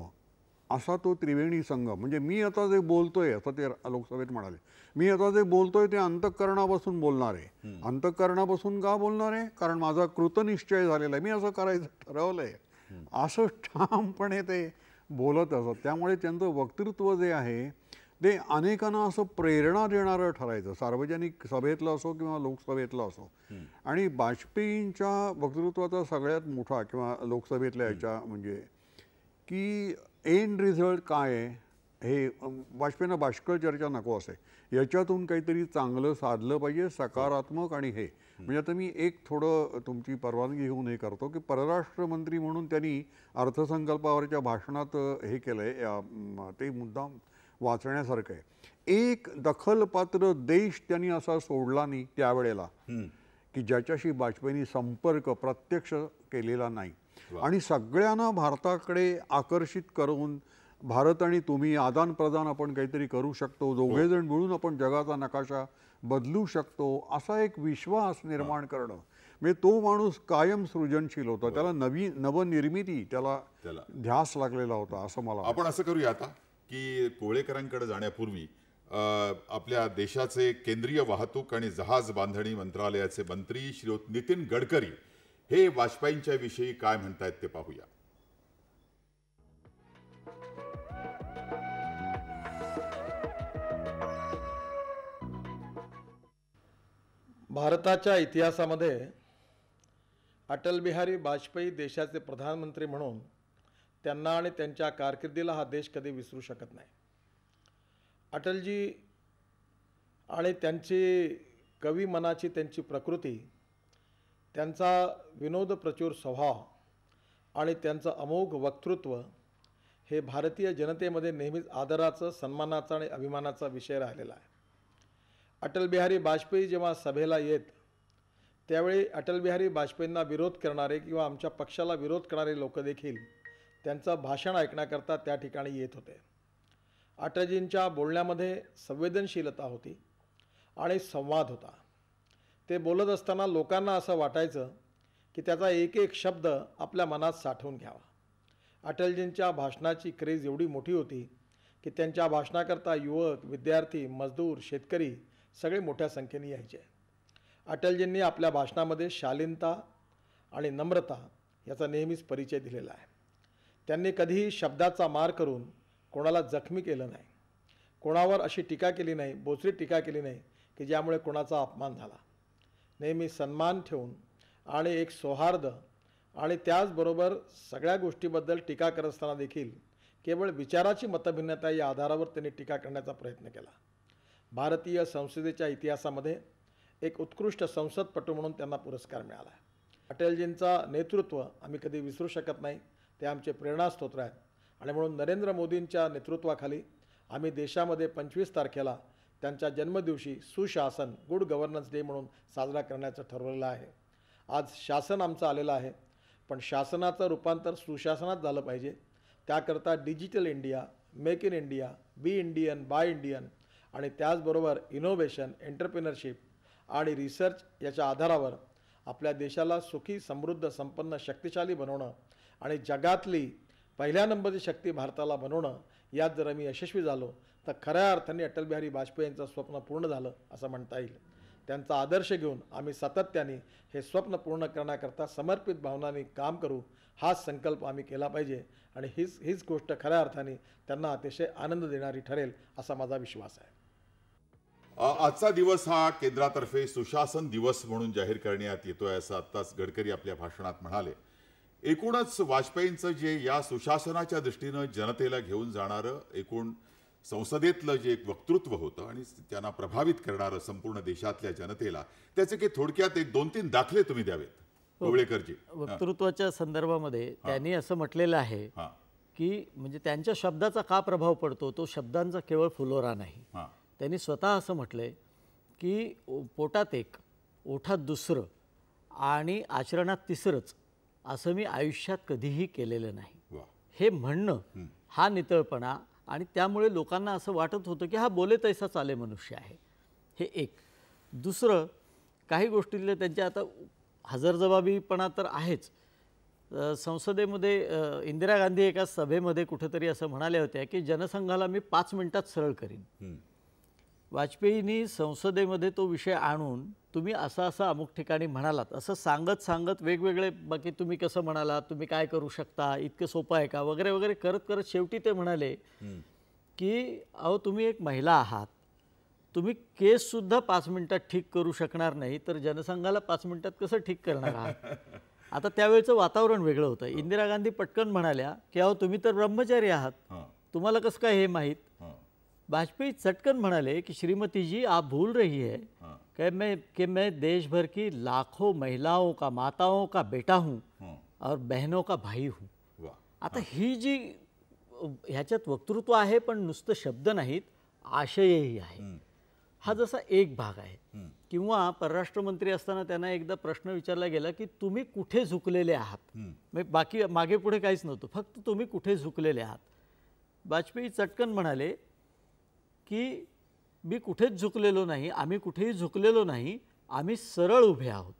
असा तो त्रिवेणी संघ म्हणजे मी आता जे बोलतोय असं ते लोकसभेत म्हणाले मी आता जे बोलतोय ते अंतःकरणापासून बोलणार आहे अंतःकरणापासून का बोलणार आहे कारण माझा कृतनिश्चय झालेला आहे मी असं करायचं ठरवलंय असं ठामपणे ते बोलत असत त्यामुळे त्यांचं वक्तृत्व जे आहे ते अनेकांना असं प्रेरणा देणारं ठरायचं सार्वजनिक सभेतलं असो किंवा लोकसभेतलं असो आणि वाजपेयींच्या वक्तृत्वाचा सगळ्यात मोठा किंवा लोकसभेतल्या याच्या म्हणजे की एंड रिझल्ट काय आहे हे वाजपेयींना बाष्कळ चर्चा नको असे याच्यातून काहीतरी चांगलं साधलं पाहिजे सकारात्मक आणि हे म्हणजे आता मी एक थोडं तुमची परवानगी घेऊन हे करतो की परराष्ट्र मंत्री म्हणून त्यांनी अर्थसंकल्पावरच्या भाषणात हे केलं आहे ते मुद्दा वाचण्यासारखं आहे एक दखलपात्र देश त्यांनी असा सोडला नाही त्यावेळेला की ज्याच्याशी वाजपेयींनी संपर्क प्रत्यक्ष केलेला नाही आणि सगळ्यांना भारताकडे आकर्षित करून भारत आणि तुम्ही आदानप्रदान आपण काहीतरी करू शकतो हो. दोघेजण मिळून आपण जगाचा नकाशा बदलू शकतो असा एक विश्वास निर्माण करणं म्हणजे तो माणूस कायम सृजनशील होता त्याला नवी नवनिर्मिती त्याला ध्यास लागलेला होता असं मला आपण असं करूया आता की कोळेकरांकडे जाण्यापूर्वी आपल्या देशाचे केंद्रीय वाहतूक आणि जहाज बांधणी मंत्रालयाचे मंत्री श्री नितीन गडकरी हे वाजपेयींच्या विषयी काय म्हणतायत ते पाहूया भारताच्या इतिहासामध्ये अटल बिहारी वाजपेयी देशाचे प्रधानमंत्री म्हणून त्यांना आणि त्यांच्या कारकिर्दीला हा देश कधी विसरू शकत नाही अटलजी आणि त्यांची कवी मनाची त्यांची प्रकृती त्यांचा विनोद प्रचूर स्वभाव आणि त्यांचं अमोघ वक्तृत्व हे भारतीय जनतेमध्ये नेहमीच आदराचं सन्मानाचं आणि अभिमानाचा विषय राहिलेला आहे अटलबिहारी वाजपेयी जेव्हा सभेला येत त्यावेळी अटलबिहारी वाजपेयींना विरोध करणारे किंवा आमच्या पक्षाला विरोध करणारे लोक देखील त्यांचं भाषण ऐकण्याकरता त्या ठिकाणी येत होते अटलजींच्या बोलण्यामध्ये संवेदनशीलता होती आणि संवाद होता ते बोलत असताना लोकांना असं वाटायचं की त्याचा एक एक शब्द आपल्या मनात साठवून घ्यावा अटलजींच्या भाषणाची क्रेज एवढी मोठी होती की त्यांच्या भाषणाकरता युवक विद्यार्थी मजदूर शेतकरी सगळे मोठ्या संख्येने यायचे अटलजींनी आपल्या भाषणामध्ये शालीनता आणि नम्रता याचा नेहमीच परिचय दिलेला आहे त्यांनी कधीही शब्दाचा मार करून कोणाला जखमी केलं नाही कोणावर अशी टीका केली नाही बोचरी टीका केली नाही की ज्यामुळे कोणाचा अपमान झाला नेहमी सन्मान ठेवून आणि एक सौहार्द आणि त्याचबरोबर सगळ्या गोष्टीबद्दल टीका करत असताना देखील केवळ विचाराची मतभिन्नता या आधारावर त्यांनी टीका करण्याचा प्रयत्न केला भारतीय संसदेच्या इतिहासामध्ये एक उत्कृष्ट संसदपटू म्हणून त्यांना पुरस्कार मिळाला अटलजींचा नेतृत्व आम्ही कधी विसरू शकत नाही ते आमचे प्रेरणास्तोत्र आहेत आणि म्हणून नरेंद्र मोदींच्या नेतृत्वाखाली आम्ही देशामध्ये पंचवीस तारखेला त्यांच्या जन्मदिवशी सुशासन गुड गव्हर्नन्स डे म्हणून साजरा करण्याचं ठरवलेलं आहे आज शासन आमचं आलेलं आहे पण शासनाचं रूपांतर सुशासनात झालं पाहिजे त्याकरता digital India make in India be Indian by Indian आणि त्याचबरोबर इनोव्हेशन एंटरप्रिनरशिप आणि रिसर्च याच्या आधारावर आपल्या देशाला सुखी समृद्ध संपन्न शक्तिशाली बनवणं आणि जगातली पहिल्या नंबरची शक्ती भारताला बनवणं यात जर आम्ही यशस्वी झालो तर खऱ्या अर्थाने अटलबिहारी वाजपेयी यांचं स्वप्न पूर्ण झालं असं म्हणता येईल त्यांचा आदर्श घेऊन आम्ही सातत्याने हे स्वप्न पूर्ण करण्याकरता समर्पित भावनाने काम करू हा संकल्प आम्ही केला पाहिजे आणि हीच हीच गोष्ट खऱ्या अर्थाने त्यांना अतिशय आनंद देणारी ठरेल असा माझा विश्वास आहे आजचा दिवस हा केंद्रातर्फे सुशासन दिवस म्हणून जाहीर करण्यात येतोय असं आत्ताच गडकरी आपल्या भाषणात म्हणाले एकूणच वाजपेयींचं जे या सुशासनाच्या दृष्टीनं जनतेला घेऊन जाणारं एकूण संसदेतलं जे एक वक्तृत्व होतं आणि त्यांना प्रभावित करणारं संपूर्ण देशातल्या जनतेला त्याचे की थोडक्यात एक दोन तीन दाखले तुम्ही द्यावेत कोवळेकरजी हो. वक्तृत्वाच्या संदर्भामध्ये त्यांनी असं म्हटलेलं आहे की म्हणजे त्यांच्या शब्दाचा का प्रभाव पडतो तो शब्दांचा केवळ फुलोरा नाही त्यांनी स्वतः असं म्हटलंय की पोटात एक ओठात दुसरं आणि आचरणात तिसरंच असं मी आयुष्यात कधीही केलेलं नाही हे म्हणणं हा नितळपणा आणि त्यामुळे लोकांना असं वाटत होतं की हा बोले तैसा चाले मनुष्य आहे हे एक दुसरं काही गोष्टीतल्या त्यांच्या आता हजरजबाबीपणा तर आहेच संसदेमध्ये इंदिरा गांधी एका सभेमध्ये कुठेतरी असं म्हणाल्या होत्या की जनसंघाला मी पाच मिनिटात सरळ करीन वाजपेयींनी संसदेमध्ये तो विषय आणून तुम्ही असा असा अमुक ठिकाणी म्हणालात असं सांगत सांगत वेगवेगळे बाकी तुम्ही कसं म्हणालात तुम्ही काय करू शकता इतकं सोपं आहे का वगैरे वगैरे करत करत शेवटी ते म्हणाले की अहो तुम्ही एक महिला आहात तुम्ही केससुद्धा पाच मिनिटात ठीक करू शकणार नाही तर जनसंघाला पाच मिनिटात कसं ठीक करणार आहात आता त्यावेळेचं वातावरण वेगळं होतं इंदिरा गांधी पटकन म्हणाल्या की अहो तुम्ही तर ब्रह्मचारी आहात तुम्हाला कसं काय हे माहीत वाजपेयी चटकन म्हणाले की श्रीमती जी आप भूल रही है कि मैं कि मैं देश भर की लाखों महिलाओं का माताओं का बेटा हूँ और बहनों का भाई हूँ आता ही जी ह्याच्यात वक्तृत्व आहे पण नुसतं शब्द नाहीत आशयही आहे हा जसा एक भाग आहे किंवा परराष्ट्र मंत्री असताना त्यांना एकदा प्रश्न विचारला गेला की तुम्ही कुठे झुकलेले आहात म्हणजे बाकी मागे पुढे काहीच नव्हतं फक्त तुम्ही कुठे झुकलेले आहात वाजपेयी चटकन म्हणाले की मी कुठेच झुकलेलो नाही आम्ही कुठेही झुकलेलो नाही आम्ही सरळ उभे आहोत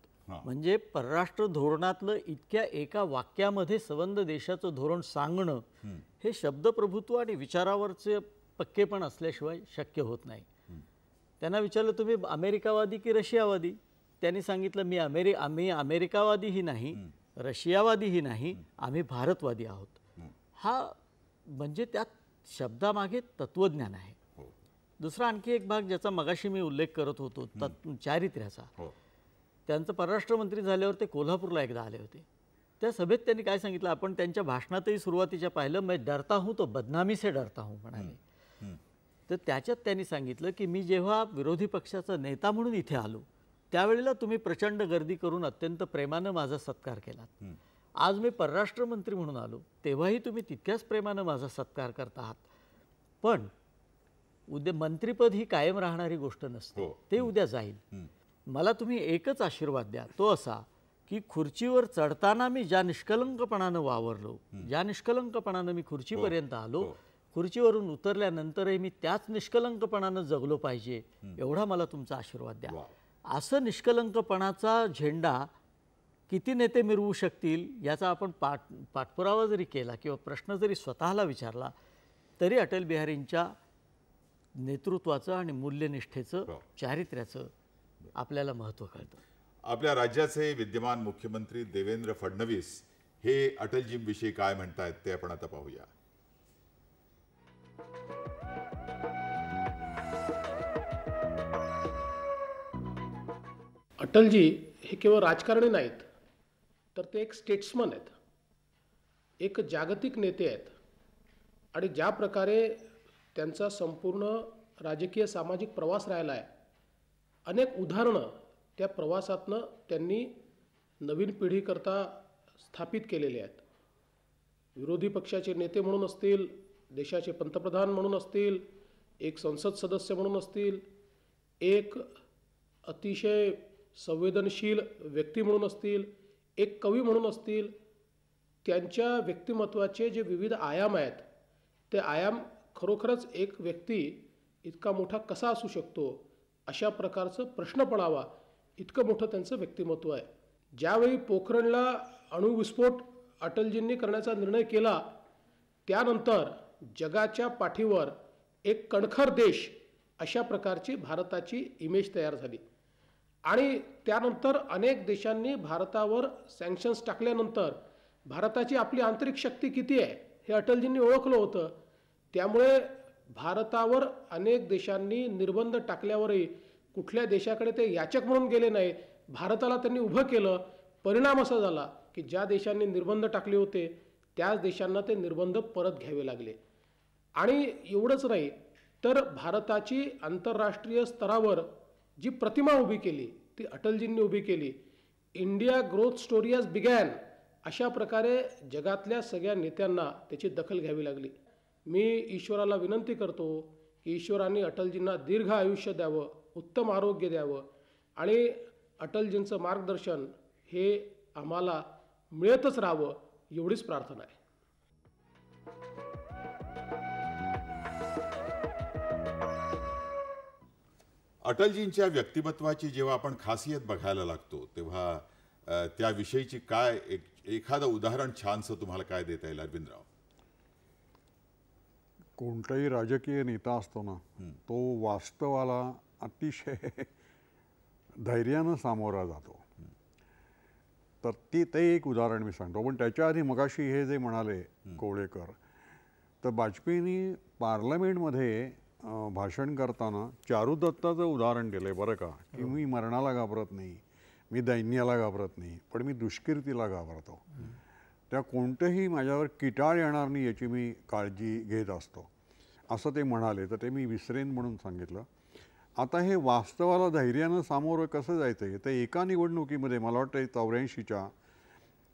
म्हणजे परराष्ट्र धोरणातलं इतक्या एका वाक्यामध्ये संबंध देशाचं धोरण सांगणं हे शब्दप्रभुत्व आणि विचारावरचे पक्केपण असल्याशिवाय शक्य होत नाही त्यांना विचारलं तुम्ही अमेरिकावादी की रशियावादी त्यांनी सांगितलं मी अमेरि आम्ही अमेरिकावादीही नाही रशियावादीही नाही आम्ही भारतवादी आहोत हा म्हणजे त्यात शब्दामागे तत्वज्ञान आहे दुसरा आणखी एक भाग ज्याचा मगाशी मी उल्लेख करत होतो चारित्र्याचा हो. त्यांचं परराष्ट्र मंत्री झाल्यावर ते कोल्हापूरला एकदा आले होते त्या सभेत त्यांनी काय सांगितलं आपण त्यांच्या भाषणातही सुरुवातीच्या पाहिलं मी डरता हूं तो बदनामी से डरता हूं म्हणाले तर त्याच्यात त्यांनी सांगितलं की मी जेव्हा विरोधी पक्षाचा नेता म्हणून इथे आलो त्यावेळेला तुम्ही प्रचंड गर्दी करून अत्यंत प्रेमानं माझा सत्कार केलात आज मी परराष्ट्र मंत्री म्हणून आलो तेव्हाही तुम्ही तितक्याच प्रेमानं माझा सत्कार करत आहात पण उद्या मंत्रीपद ही कायम राहणारी गोष्ट नसते हो. ते उद्या जाईल मला तुम्ही एकच आशीर्वाद द्या तो असा की खुर्चीवर चढताना मी ज्या निष्कलंकपणानं वावरलो ज्या निष्कलंकपणानं मी खुर्चीपर्यंत हो. आलो हो. खुर्चीवरून उतरल्यानंतरही मी त्याच निष्कलंकपणानं जगलो पाहिजे एवढा मला तुमचा आशीर्वाद द्या असं निष्कलंकपणाचा झेंडा किती नेते मिरवू शकतील याचा आपण पाठ पाठपुरावा जरी केला किंवा प्रश्न जरी स्वतःला विचारला तरी अटल बिहारींच्या नेतृत्वाचं आणि मूल्यनिष्ठेचं हो. चारित्र्याचं आपल्याला महत्त्व कळतं आपल्या राज्याचे विद्यमान मुख्यमंत्री देवेंद्र फडणवीस हे अटलजींविषयी काय म्हणतायत ते आपण आता पाहूया अटलजी हे केवळ राजकारणी नाहीत तर ते एक स्टेट्समन आहेत एक जागतिक नेते आहेत आणि ज्या प्रकारे त्यांचा संपूर्ण राजकीय सामाजिक प्रवास राहिला आहे अनेक उदाहरणं त्या प्रवासातनं त्यांनी नवीन पिढीकरता स्थापित केलेले आहेत विरोधी पक्षाचे नेते म्हणून असतील देशाचे पंतप्रधान म्हणून असतील एक संसद सदस्य म्हणून असतील एक अतिशय संवेदनशील व्यक्ती म्हणून असतील एक कवी म्हणून असतील त्यांच्या व्यक्तिमत्वाचे जे विविध आयाम आहेत ते आयाम खरोखरच एक व्यक्ती इतका मोठा कसा असू शकतो अशा प्रकारचं प्रश्न पडावा इतकं मोठं त्यांचं व्यक्तिमत्व आहे ज्यावेळी पोखरणला अणुविस्फोट अटलजींनी करण्याचा निर्णय केला त्यानंतर जगाच्या पाठीवर एक कणखर देश अशा प्रकारची भारताची इमेज तयार झाली आणि त्यानंतर अनेक देशांनी भारतावर सँक्शन्स टाकल्यानंतर भारताची आपली आंतरिक शक्ती किती आहे हे अटलजींनी ओळखलं होतं त्यामुळे भारतावर अनेक देशांनी निर्बंध टाकल्यावरही कुठल्या देशाकडे ते याचक म्हणून गेले नाही भारताला त्यांनी उभं केलं परिणाम असा झाला की ज्या देशांनी निर्बंध टाकले होते त्याच देशांना ते निर्बंध परत घ्यावे लागले आणि एवढंच नाही तर भारताची आंतरराष्ट्रीय स्तरावर जी प्रतिमा उभी केली ती अटलजींनी उभी केली India growth story has began अशा प्रकारे जगातल्या सगळ्या नेत्यांना त्याची दखल घ्यावी लागली मी ईश्वराला विनंती करतो की ईश्वरांनी अटलजींना दीर्घ आयुष्य द्यावं उत्तम आरोग्य द्यावं आणि अटलजींचं मार्गदर्शन हे आम्हाला मिळतच राहावं एवढीच प्रार्थना आहे अटलजींच्या व्यक्तिमत्वाची जेव्हा आपण खासियत बघायला लागतो तेव्हा त्याविषयीची काय एक एखादं उदाहरण छानसं तुम्हाला काय देता येईल अरविंदराव कोणताही राजकीय नेता असतो ना तो वास्तवाला अतिशय धैर्यानं सामोरा जातो तर ते ते एक उदाहरण मी सांगतो पण त्याच्या आधी मगाशी हे जे म्हणाले कोवळेकर तर वाजपेयींनी पार्लमेंटमध्ये भाषण करताना चारुदत्ताचं उदाहरण दिलं बरं का की हो. मी मरणाला घाबरत नाही मी दैन्याला घाबरत नाही पण मी दुष्कीर्तीला घाबरतो त्या कोणतंही माझ्यावर किटाळ येणार नाही याची मी काळजी घेत असतो असं ते म्हणाले तर ते मी विसरेन म्हणून सांगितलं आता हे वास्तवाला धैर्यानं सामोरं कसं जायचं आहे तर एका निवडणुकीमध्ये मला वाटतं चौऱ्याऐंशीच्या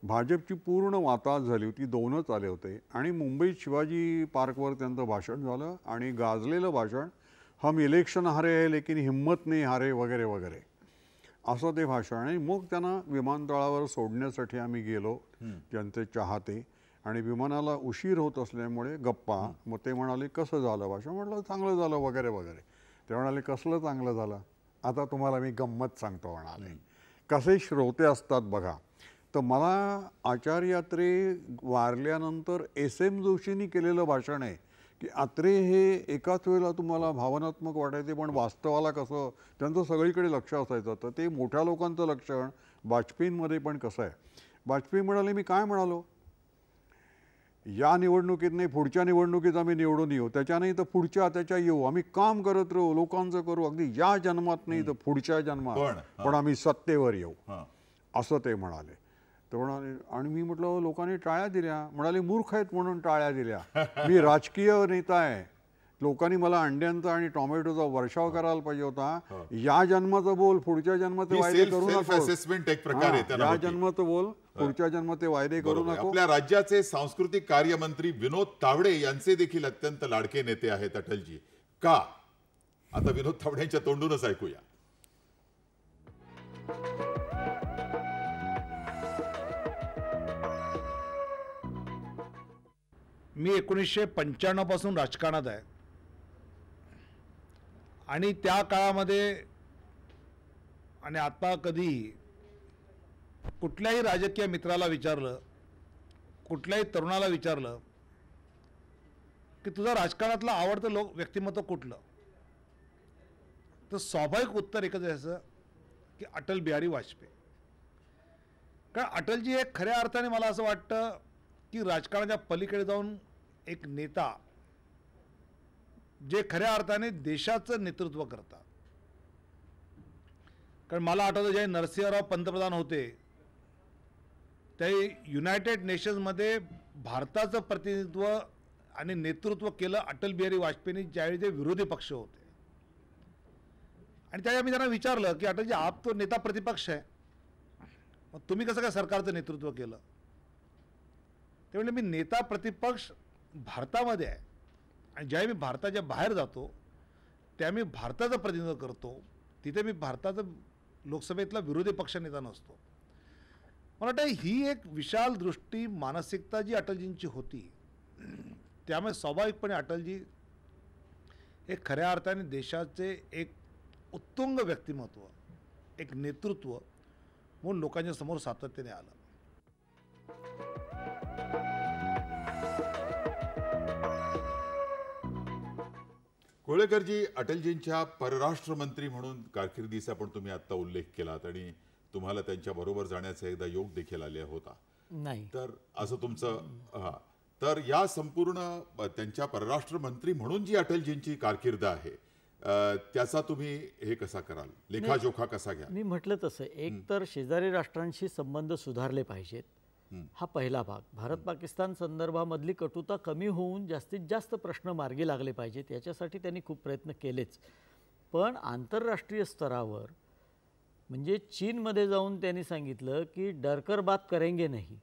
भाजपची पूर्ण वाताहत झाली होती दोनच आले होते आणि मुंबईत शिवाजी पार्कवर त्यांचं भाषण झालं आणि गाजलेलं भाषण हम इलेक्शन हारे आहे लेकिन हिंमत नाही हारे वगैरे वगैरे असं ते भाषण आणि मग त्यांना विमानतळावर सोडण्यासाठी आम्ही गेलो ज्यांचे चाहते आणि विमानाला उशीर होत असल्यामुळे गप्पा मग ते म्हणाले कसं झालं भाषा म्हटलं चांगलं झालं वगैरे वगैरे ते म्हणाले कसलं चांगलं झालं आता तुम्हाला मी गंमत सांगतो म्हणाले कसे श्रोते असतात बघा तर मला आचार्य अत्रे वारल्यानंतर एस एम जोशींनी केलेलं भाषण आहे की अत्रे हे एकाच वेळेला तुम्हाला भावनात्मक वाटायचे पण वास्तवाला कसं त्यांचं सगळीकडे लक्ष असायचं तर ते मोठ्या लोकांचं लक्षण वाजपेयींमध्ये पण कसं आहे वाजपेयी म्हणाले मी काय म्हणालो या निवडणुकीत नाही पुढच्या निवडणुकीत आम्ही निवडून येऊ त्याच्या नाही तर पुढच्या त्याच्या येऊ आम्ही काम करत राहू लोकांचं करू अगदी या जन्मात नाही तर पुढच्या जन्मात पण आम्ही सत्तेवर येऊ असं ते म्हणाले तर म्हणाले आणि मी म्हटलं लोकांनी टाळ्या दिल्या म्हणाले मूर्ख आहेत म्हणून टाळ्या दिल्या मी राजकीय नेता आहे लोकांनी मला अंड्यांचा आणि टोमॅटोचा वर्षाव करायला पाहिजे होता या जन्माचं बोल पुढच्या जन्माचं वायदे करू नका या जन्माचं बोल पुढच्या जन्म ते वायदे करू नका आपल्या राज्याचे सांस्कृतिक कार्यमंत्री विनोद तावडे यांचे देखील अत्यंत लाडके नेते आहेत अटलजी का आता विनोद तावडे यांच्या तोंडूनच ऐकूया मी एकोणीसशे पासून राजकारणात आहे आणि त्या काळामध्ये आणि आता कधी कुठल्याही राजकीय मित्राला विचारलं कुठल्याही तरुणाला विचारलं की तुझा राजकारणातलं आवडतं लोक व्यक्तिमत्व कुठलं तर स्वाभाविक उत्तर एकच असं की अटल बिहारी वाजपेयी कारण अटलजी हे खऱ्या अर्थाने मला असं वाटतं की राजकारणाच्या पलीकडे जाऊन एक नेता जे खऱ्या अर्थाने देशाचं नेतृत्व करतात कारण मला आठवतं जे नरसिंहराव पंतप्रधान होते ते युनायटेड नेशन्समध्ये भारताचं प्रतिनिधित्व आणि नेतृत्व केलं अटल बिहारी वाजपेयी ज्यावेळी ते विरोधी पक्ष होते आणि त्यावेळी मी त्यांना विचारलं की अटलजी आप तो नेता प्रतिपक्ष आहे मग तुम्ही कसं काय सरकारचं नेतृत्व केलं ते म्हणजे मी नेता प्रतिपक्ष भारतामध्ये आहे आणि ज्यावेळी मी भारताच्या बाहेर जातो त्या मी भारताचं प्रतिनिधित्व करतो तिथे मी भारताचं लोकसभेतला विरोधी नेता नसतो मला वाटतं ही एक विशाल दृष्टी मानसिकता जी अटलजींची होती त्यामुळे स्वाभाविकपणे अटलजी हे खऱ्या अर्थाने देशाचे एक उत्तुंग व्यक्तिमत्व एक नेतृत्व म्हणून लोकांच्या समोर सातत्याने आलं कोळेकरजी अटलजींच्या परराष्ट्र मंत्री म्हणून कारकिर्दीचा पण तुम्ही आत्ता उल्लेख केलात आणि तुम्हाला त्यांच्याबरोबर जाण्याचा एकदा योग देखील आले होता नाही तर असं तुमचं हा तर या संपूर्ण त्यांच्या परराष्ट्र मंत्री म्हणून जी अटलजींची कारकीर्द आहे त्याचा तुम्ही हे कसा कराल लेखाजोखा कसा घ्या मी म्हटलं तसं एक तर शेजारी राष्ट्रांशी संबंध सुधारले पाहिजेत हा पहिला भाग भारत पाकिस्तान संदर्भामधली कटुता कमी होऊन जास्तीत जास्त प्रश्न मार्गी लागले पाहिजेत याच्यासाठी त्यांनी खूप प्रयत्न केलेच पण आंतरराष्ट्रीय स्तरावर म्हणजे चीनमध्ये जाऊन त्यांनी सांगितलं की डरकर बात करेंगे नाही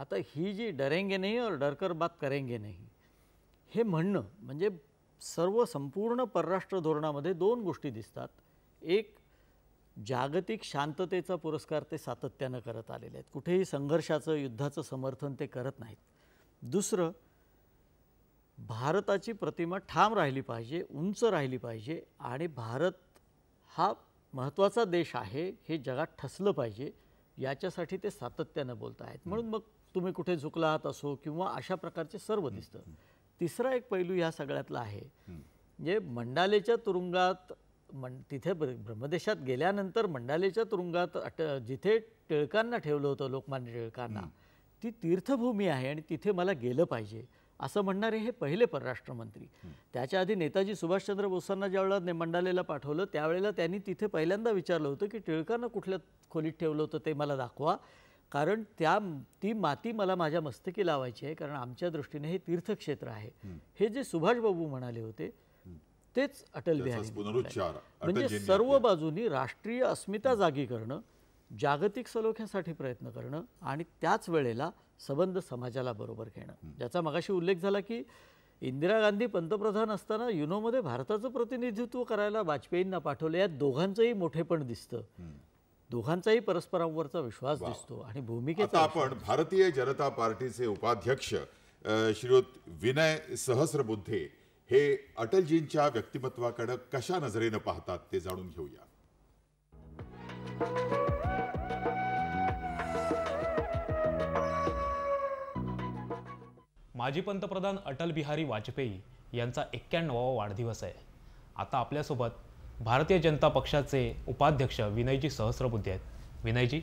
आता ही जी डरेंगे नाही और डरकर बात करेंगे नाही हे म्हणणं म्हणजे सर्व संपूर्ण परराष्ट्र धोरणामध्ये दोन गोष्टी दिसतात एक जागतिक शांततेचा पुरस्कार ते सातत्यानं करत आलेले आहेत कुठेही संघर्षाचं युद्धाचं समर्थन ते करत नाहीत दुसरं भारताची प्रतिमा ठाम राहिली पाहिजे उंच राहिली पाहिजे आणि भारत हा महत्त्वाचा देश आहे हे जगात ठसलं पाहिजे याच्यासाठी ते सातत्यानं बोलत आहेत म्हणून मग तुम्ही कुठे झुकला आहात असो किंवा अशा प्रकारचे सर्व दिसतं तिसरा एक पैलू ह्या सगळ्यातला आहे म्हणजे मंडालेच्या तुरुंगात मं तिथे ब्रह्मदेशात गेल्यानंतर मंडालेच्या तुरुंगात अट जिथे टिळकांना ठेवलं होतं लोकमान्य टिळकांना ती तीर्थभूमी आहे आणि तिथे मला गेलं पाहिजे असं म्हणणारे हे पहिले परराष्ट्रमंत्री त्याच्या आधी नेताजी सुभाषचंद्र बोसांना ज्यावेळेला मंडालेला पाठवलं त्यावेळेला त्यांनी तिथे पहिल्यांदा विचारलं होतं की टिळकांना कुठल्या खोलीत ठेवलं होतं ते मला दाखवा कारण त्या ती माती मला माझ्या मस्तकी लावायची आहे कारण आमच्या दृष्टीने हे तीर्थक्षेत्र आहे हे जे सुभाषबाबू म्हणाले होते तेच अटल बिहारी म्हणजे सर्व बाजूनी राष्ट्रीय अस्मिता जागी करणं जागतिक सलोख्यासाठी प्रयत्न करणं आणि त्याच वेळेला संबंध समाजाला बरोबर घेणं ज्याचा मगाशी उल्लेख झाला की इंदिरा गांधी पंतप्रधान असताना युनोमध्ये भारताचं प्रतिनिधित्व करायला वाजपेयींना पाठवलं यात दोघांचंही मोठेपण दिसतं दोघांचाही परस्परांवरचा विश्वास दिसतो आणि भूमिकेचा आपण भारतीय जनता पार्टीचे उपाध्यक्ष श्रीयुत विनय सहस्रबुद्धे हे अटलजींच्या व्यक्तिमत्वाकडे कशा नजरेनं पाहतात ते जाणून घेऊया माजी पंतप्रधान अटल बिहारी वाजपेयी यांचा एक्क्याण्णवावा वाढदिवस आहे आता आपल्यासोबत भारतीय जनता पक्षाचे उपाध्यक्ष विनयजी सहस्रबुद्धे आहेत विनयजी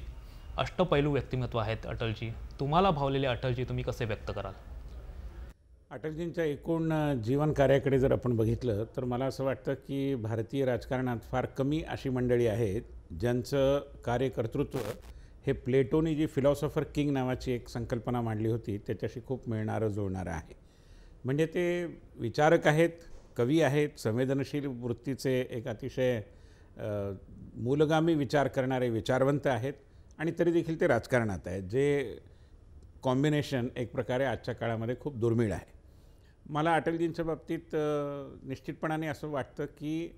अष्टपैलू व्यक्तिमत्व आहेत अटलजी तुम्हाला भावलेले अटलजी तुम्ही कसे व्यक्त कराल अटलजींच्या एकूण जीवन कार्याकडे जर आपण बघितलं तर मला असं वाटतं की भारतीय राजकारणात फार कमी अशी मंडळी आहेत ज्यांचं कार्यकर्तृत्व हे प्लेटोनी जी फिलॉसॉफर किंग नावाची एक संकल्पना मांडली होती त्याच्याशी खूप मिळणारं जुळणारं आहे म्हणजे ते विचारक आहेत कवी आहेत संवेदनशील वृत्तीचे एक अतिशय मूलगामी विचार करणारे विचारवंत आहेत आणि तरी देखील ते राजकारणात आहेत जे कॉम्बिनेशन एक प्रकारे आजच्या काळामध्ये खूप दुर्मिळ आहे मला अटलजींच्या बाबतीत निश्चितपणाने असं वाटतं की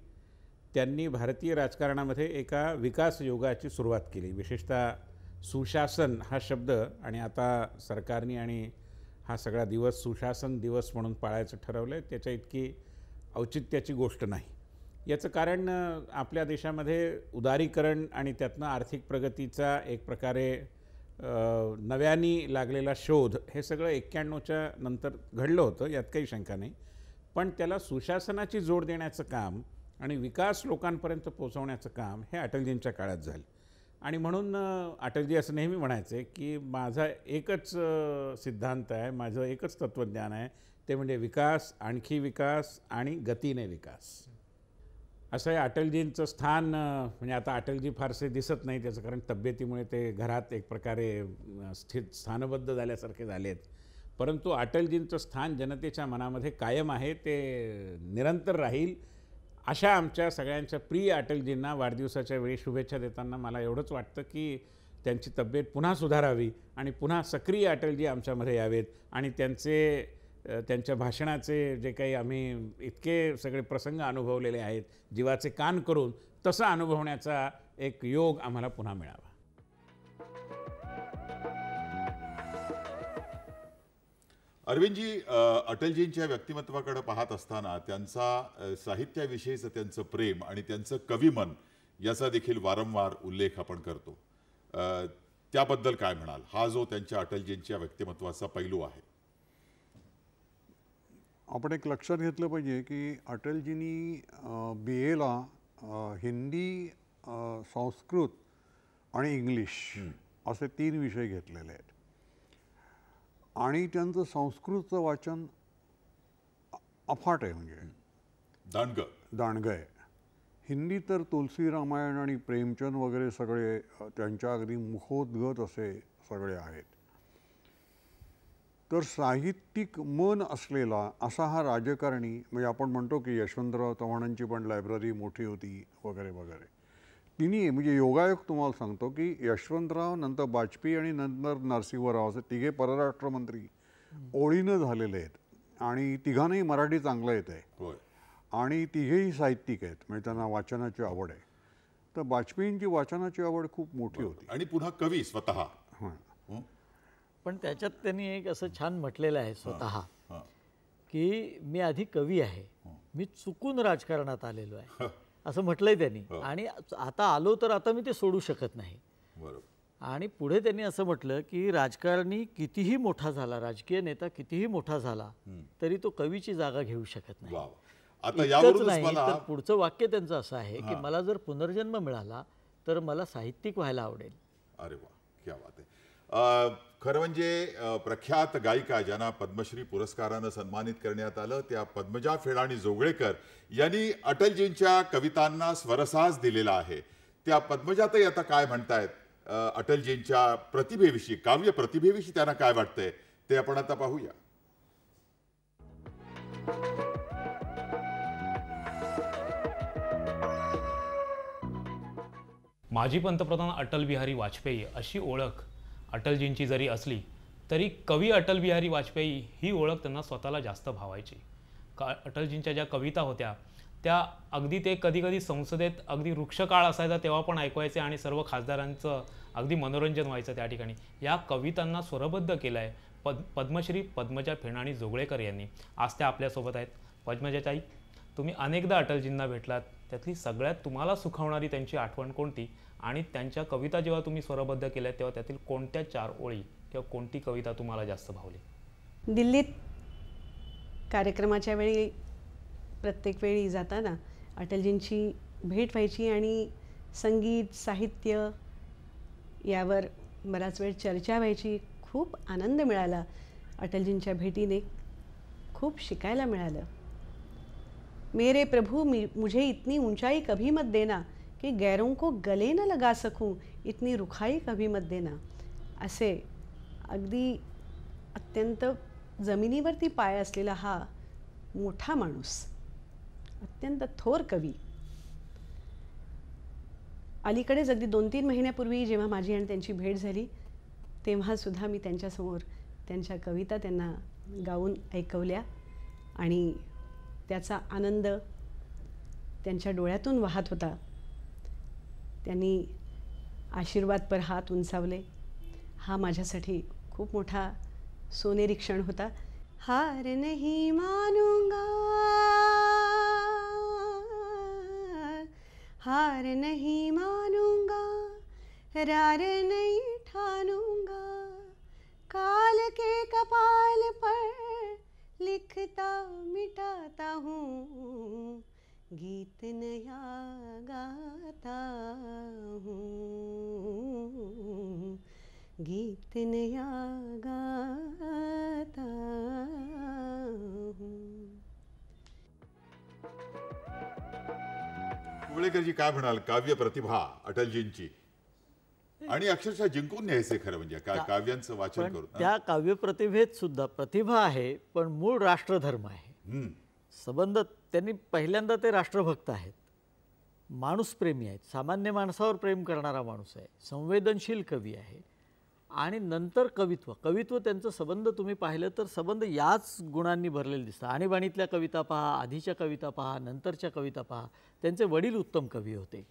त्यांनी भारतीय राजकारणामध्ये एका विकास योगाची सुरुवात केली विशेषतः सुशासन हा शब्द आणि आता सरकारने आणि हा सगळा दिवस सुशासन दिवस म्हणून पाळायचं ठरवलं आहे त्याच्या इतकी औचित्याची गोष्ट नाही याचं कारण आपल्या देशामध्ये उदारीकरण आणि त्यातनं आर्थिक प्रगतीचा एक प्रकारे नव्याने लागलेला शोध हे सगळं एक्क्याण्णवच्या नंतर घडलं होतं यात काही शंका नाही पण त्याला सुशासनाची जोड देण्याचं काम आणि विकास लोकांपर्यंत पोचवण्याचं काम हे अटलजींच्या काळात झालं आणि म्हणून अटलजी असं नेहमी म्हणायचे की माझा एकच सिद्धांत आहे माझं एकच तत्त्वज्ञान आहे ते म्हणजे विकास आणखी विकास आणि गतीने विकास असं आहे अटलजींचं स्थान म्हणजे आता अटलजी फारसे दिसत नाही त्याचं कारण तब्येतीमुळे ते घरात एक प्रकारे स्थित स्थानबद्ध झाल्यासारखे झालेत परंतु अटलजींचं स्थान जनतेच्या मनामध्ये कायम आहे ते निरंतर राहील अशा आमच्या सगळ्यांच्या प्रिय अटलजींना वाढदिवसाच्या वेळी शुभेच्छा देताना मला एवढंच वाटतं की त्यांची तब्येत पुन्हा सुधारावी आणि पुन्हा सक्रिय अटलजी आमच्यामध्ये यावेत आणि त्यांचे त्यांच्या भाषणाचे जे काही आम्ही इतके सगळे प्रसंग अनुभवलेले आहेत जीवाचे कान करून तसा अनुभवण्याचा एक योग आम्हाला पुन्हा मिळावा अरविंदजी अटलजींच्या व्यक्तिमत्वाकडे पाहत असताना त्यांचा साहित्याविषयीचं त्यांचं प्रेम आणि त्यांचं मन याचा देखील वारंवार उल्लेख आपण करतो त्याबद्दल काय म्हणाल हा जो त्यांच्या अटलजींच्या व्यक्तिमत्वाचा पैलू आहे आपण एक लक्षात घेतलं पाहिजे की अटलजींनी बी एला हिंदी संस्कृत आणि इंग्लिश असे तीन विषय घेतलेले आहेत आणि त्यांचं संस्कृतचं वाचन अफाट आहे म्हणजे दांडग दांडग आहे हिंदी तर तुलसी रामायण आणि प्रेमचंद वगैरे सगळे त्यांच्या अगदी मुखोद्गत असे सगळे आहेत तर साहित्यिक मन असलेला असा हा राजकारणी म्हणजे आपण म्हणतो की यशवंतराव चव्हाणांची पण लायब्ररी मोठी होती वगैरे वगैरे तिन्ही म्हणजे योगायोग तुम्हाला सांगतो की यशवंतराव नंतर वाजपेयी आणि नंतर नरसिंहराव असे तिघे परराष्ट्र मंत्री ओळीनं झालेले आहेत आणि तिघांनाही मराठी चांगलं येत आहे आणि तिघेही साहित्यिक आहेत म्हणजे त्यांना वाचनाची आवड आहे तर वाजपेयींची वाचनाची आवड खूप मोठी होती आणि पुन्हा कवी स्वतः पण त्याच्यात त्यांनी एक असं छान म्हटलेलं आहे स्वतः की मी आधी कवी आहे मी चुकून राजकारणात आलेलो आहे असं म्हटलंय त्यांनी हो. आणि आता आलो तर आता मी ते सोडू शकत नाही आणि पुढे त्यांनी असं म्हटलं की राजकारणी कितीही मोठा झाला राजकीय नेता कितीही मोठा झाला तरी तो कवीची जागा घेऊ शकत नाही पुढचं वाक्य त्यांचं असं आहे की मला जर पुनर्जन्म मिळाला तर मला साहित्यिक व्हायला आवडेल अरे वा क्या बात खरं म्हणजे प्रख्यात गायिका ज्यांना पद्मश्री पुरस्कारानं सन्मानित करण्यात आलं त्या पद्मजा फेडाणी जोगळेकर यांनी अटलजींच्या कवितांना स्वरसाज दिलेला आहे त्या पद्मजातही आता काय म्हणतायत अटलजींच्या प्रतिभेविषयी काव्य प्रतिभेविषयी त्यांना काय वाटतंय ते आपण आता पाहूया माजी पंतप्रधान अटल बिहारी वाजपेयी अशी ओळख अटलजींची जरी असली तरी कवी अटलबिहारी वाजपेयी ही ओळख त्यांना स्वतःला जास्त भावायची का अटलजींच्या ज्या कविता होत्या त्या अगदी ते कधीकधी संसदेत अगदी वृक्षकाळ असायचा तेव्हा पण ऐकवायचे आणि सर्व खासदारांचं अगदी मनोरंजन व्हायचं त्या ठिकाणी या कवितांना स्वरबद्ध केलं आहे पद पद्मश्री पद्मजा फेणाणी जोगळेकर यांनी आज त्या आपल्यासोबत आहेत पद्मजाताई तुम्ही अनेकदा अटलजींना भेटलात त्यातली सगळ्यात तुम्हाला सुखावणारी त्यांची आठवण कोणती आणि त्यांच्या कविता जेव्हा तुम्ही स्वरबद्ध केल्या तेव्हा त्यातील कोणत्या चार ओळी किंवा कोणती कविता तुम्हाला जास्त भावली दिल्लीत कार्यक्रमाच्या वेळी प्रत्येक वेळी जाताना अटलजींची भेट व्हायची आणि संगीत साहित्य यावर बराच वेळ चर्चा व्हायची खूप आनंद मिळाला अटलजींच्या भेटीने खूप शिकायला मिळालं मेरे प्रभू मी मुझे इतनी उंचाई कभी मत देना कि गैरों को गले न लगा सकूं इतनी रुखाई कभी मत देना असे अगदी अत्यंत जमिनीवरती पाय असलेला हा मोठा माणूस अत्यंत थोर कवी अलीकडेच अगदी दोन तीन महिन्यापूर्वी जेव्हा माझी आणि त्यांची भेट झाली तेव्हासुद्धा मी त्यांच्यासमोर त्यांच्या कविता त्यांना गाऊन ऐकवल्या आणि त्याचा आनंद त्यांच्या डोळ्यातून वाहत होता त्यांनी आशीर्वाद पर हात उंचावले हा माझ्यासाठी खूप मोठा सोनेरी क्षण होता हार नाही मानूंगा हार नाही मानूंगा रार नहीं ठानूंगा काल के कपाल पर लिखता मिटाता हूँ गीत नया गाता हूँ गीत नया गाता हूँ जी काय म्हणाल काव्य प्रतिभा अटलजींची आणि अक्षरशः जिंकून न्यायचे खरं म्हणजे काय काव्यांचं वाचन करून त्या काव्य प्रतिभेत सुद्धा प्रतिभा आहे पण मूळ राष्ट्रधर्म आहे संबंधत त्यांनी पहिल्यांदा ते राष्ट्रभक्त आहेत माणूसप्रेमी आहेत सामान्य माणसावर प्रेम करणारा माणूस आहे संवेदनशील कवी आहे आणि नंतर कवित्व कवित्व त्यांचं संबंध तुम्ही पाहिलं तर संबंध याच गुणांनी भरलेलं दिसतं आणीबाणीतल्या कविता पहा आधीच्या कविता पहा नंतरच्या कविता पहा त्यांचे वडील उत्तम कवी होते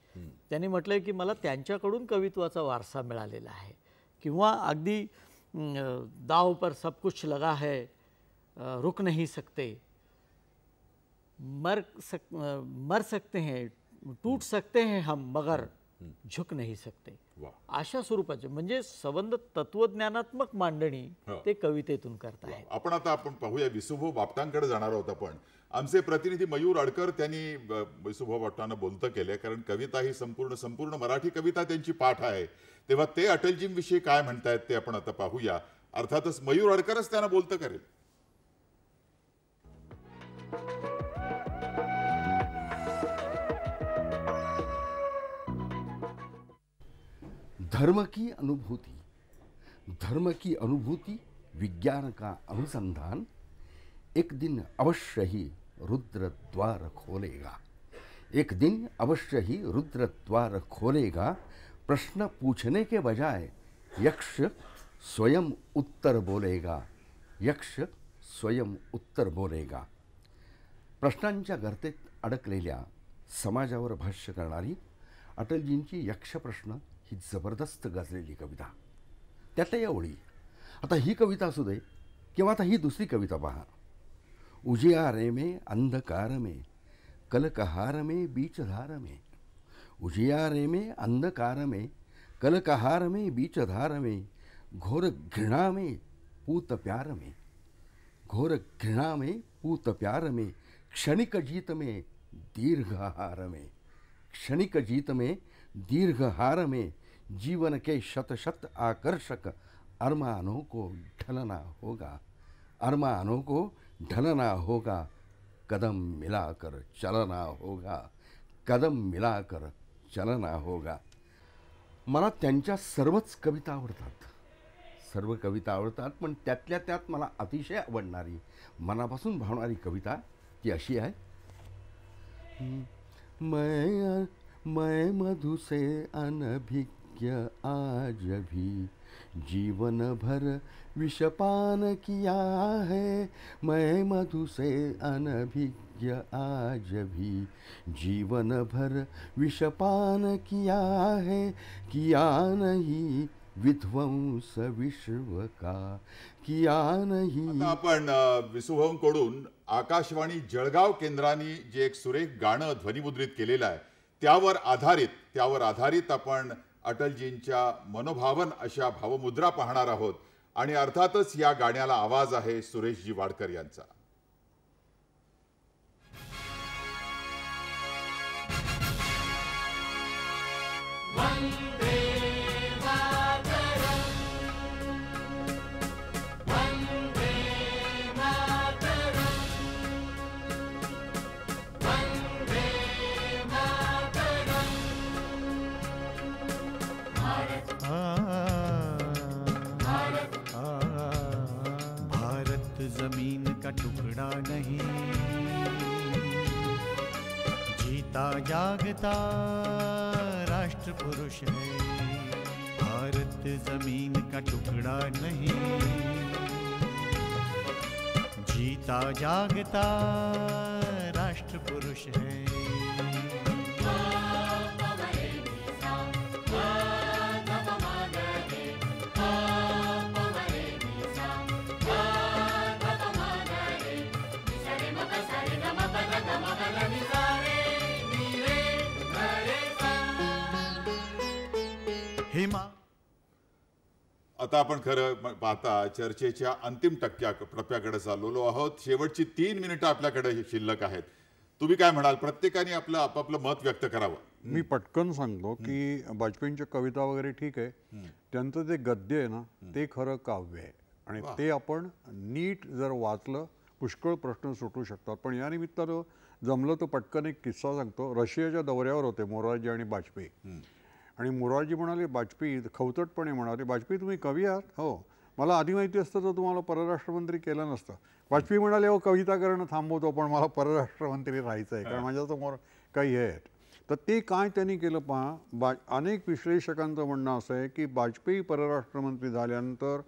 त्यांनी म्हटलं की मला त्यांच्याकडून कवित्वाचा वारसा मिळालेला आहे किंवा अगदी दाव पर सब कुछ लगा है रुक नहीं सकते मर मर सकते हैं टूट सकते हैं हम मगर झुक नहीं सकते अशा स्वरूपाचे म्हणजे संबंध तत्वज्ञानात्मक मांडणी हो। ते कवितेतून आहे आपण आता आपण पाहूया विसुभो बापटांकडे जाणार आहोत आपण आमचे प्रतिनिधी मयूर अडकर त्यांनी विसुभो बापटांना बोलत केलं कारण कविता ही संपूर्ण संपूर्ण मराठी कविता त्यांची पाठ आहे तेव्हा ते अटलजींविषयी काय म्हणतायत ते आपण आता पाहूया अर्थातच मयूर अडकरच त्यांना बोलत करेल धर्म की अनुभूति धर्म की अनुभूति विज्ञान का अनुसंधान एक दिन अवश्य ही रुद्र द्वार खोलेगा एक दिन अवश्य ही रुद्र द्वार खोलेगा प्रश्न पूछने के बजाय यक्ष स्वयं उत्तर बोलेगा यक्ष स्वयं उत्तर बोलेगा प्रश्नांच्या गर्तेत अडकलेल्या समाजावर भाष्य करणारी अटलजींची प्रश्न ही जबरदस्त गाजलेली कविता त्यातल्या या ओळी आता ही कविता असू दे किंवा आता ही दुसरी कविता पहा उजियारे मे अंधकार मे कलकहार मे बीचधार मे उजियारे मे अंधकार मे कलकहार मे बीचधार मे घोर घृणा मे पूत प्यार मे घोर घृणा मे पूत प्यार मे क्षणिक जीत में दीर्घहार मे क्षणिक जीत मे दीर्घहार में जीवन के शत शत आकर्षक अरमानों को ढलना होगा अरमानों को ढलना होगा कदम मिलाकर चलना होगा कदम मिलाकर चलना होगा मला त्यांच्या सर्वच कविता आवडतात सर्व कविता आवडतात पण त्यातल्या त्यात मला अतिशय आवडणारी मनापासून भावणारी कविता ती अशी आहे मैं मै मधुसे से वाक्य आज भी जीवन भर विषपान किया है मैं मधु से अनभिज्ञ आज भी जीवन भर विषपान किया है किया नहीं विध्वंस विश्व का किया नाही आपण विसुभवकडून आकाशवाणी जळगाव केंद्राने जे एक सुरेख गाणं ध्वनिमुद्रित केलेलं आहे त्यावर आधारित त्यावर आधारित आपण अटलजींच्या मनोभावन अशा भावमुद्रा पाहणार आहोत आणि अर्थातच या गाण्याला आवाज आहे सुरेशजी वाडकर यांचा टुकड़ा नहीं जीता जागता राष्ट्र पुरुष है भारत जमीन का टुकड़ा नहीं जीता जागता राष्ट्र पुरुष है आता आपण खरं पाहता चर्चेच्या अंतिम टक्क्या टप्प्याकडे चाललेलो आहोत शेवटची तीन मिनिटं आपल्याकडे शिल्लक आहेत तुम्ही काय म्हणाल प्रत्येकाने आपलं आपापलं मत व्यक्त करावं मी पटकन सांगतो की वाजपेयींच्या कविता वगैरे ठीक आहे त्यांचं जे गद्य आहे ना ते खरं काव्य आहे आणि ते आपण नीट जर वाचलं पुष्कळ प्रश्न सुटू शकतात पण या निमित्तानं जमलं तो पटकन एक किस्सा सांगतो रशियाच्या दौऱ्यावर होते मोरारजी आणि वाजपेयी आणि मुरारजी म्हणाले वाजपेयी खवतटपणे म्हणाले वाजपेयी तुम्ही कवी आहात हो मला आधी माहिती असतं तर तुम्हाला परराष्ट्रमंत्री केलं नसतं वाजपेयी म्हणाले हो कविता करणं थांबवतो पण मला परराष्ट्रमंत्री राहायचं आहे कारण माझ्यासमोर काही हे आहेत तर ते काय त्यांनी केलं पहा बा अनेक विश्लेषकांचं म्हणणं असं आहे की वाजपेयी परराष्ट्रमंत्री झाल्यानंतर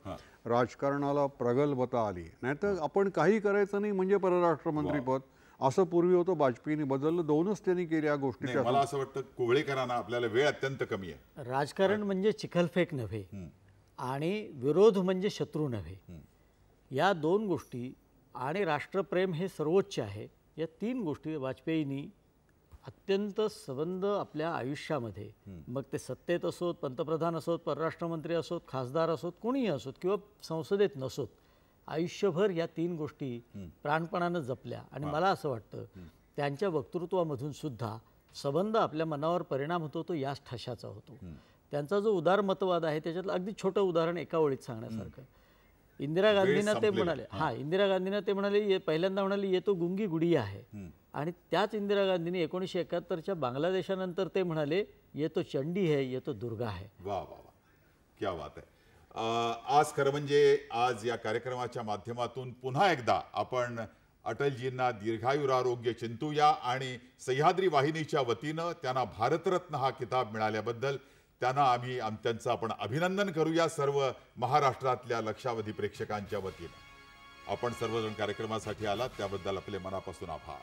राजकारणाला प्रगल्भता आली नाहीतर आपण काही करायचं नाही म्हणजे परराष्ट्रमंत्रीपद असं पूर्वी होतं वाजपेयीने बदललं दोनच त्यांनी या गोष्टी मला असं वाटतं कोवळेकरांना आपल्याला वेळ अत्यंत कमी आहे राजकारण म्हणजे चिखलफेक नव्हे आणि विरोध म्हणजे शत्रू नव्हे या दोन गोष्टी आणि राष्ट्रप्रेम हे सर्वोच्च आहे या तीन गोष्टी वाजपेयींनी अत्यंत संबंध आपल्या आयुष्यामध्ये मग ते सत्तेत असोत पंतप्रधान असोत परराष्ट्रमंत्री असोत खासदार असोत कोणीही असोत किंवा संसदेत नसोत आयुष्यभर या तीन गोष्टी प्राणपणानं जपल्या आणि मला असं वाटतं त्यांच्या वक्तृत्वामधून सुद्धा संबंध आपल्या मनावर परिणाम होतो तो याच ठशाचा होतो त्यांचा जो उदारमतवाद आहे त्याच्यातलं अगदी छोटं उदाहरण एका ओळीत सांगण्यासारखं इंदिरा गांधींना ते म्हणाले हा इंदिरा गांधींना ते म्हणाले पहिल्यांदा म्हणाले ये तो गुंगी गुडी आहे आणि त्याच इंदिरा गांधींनी एकोणीसशे एकाहत्तरच्या बांगलादेशानंतर ते म्हणाले ये तो चंडी आहे ये तो दुर्गा वा वा वा क्या बात आहे आज खरं म्हणजे आज या कार्यक्रमाच्या माध्यमातून पुन्हा एकदा आपण अटलजींना आरोग्य चिंतूया आणि सह्याद्री वाहिनीच्या वतीनं त्यांना भारतरत्न हा किताब मिळाल्याबद्दल त्यांना आम्ही त्यांचं आपण अभिनंदन करूया सर्व महाराष्ट्रातल्या लक्षावधी प्रेक्षकांच्या वतीनं आपण सर्वजण कार्यक्रमासाठी आलात त्याबद्दल आपले मनापासून आभार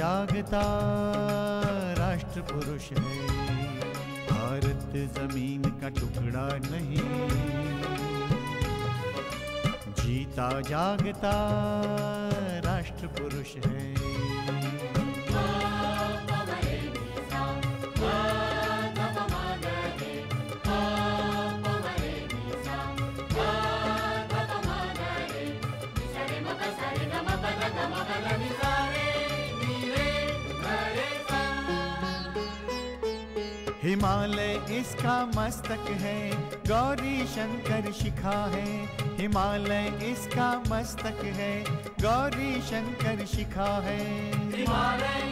जागता राष्ट्र पुरुष है भारत जमीन का टुकड़ा नहीं जीता जागता राष्ट्र पुरुष है मस्तक है गौरी शंकर शिखा है हिमालय इसका मस्तक है गौरी शंकर शिखा है हिमालय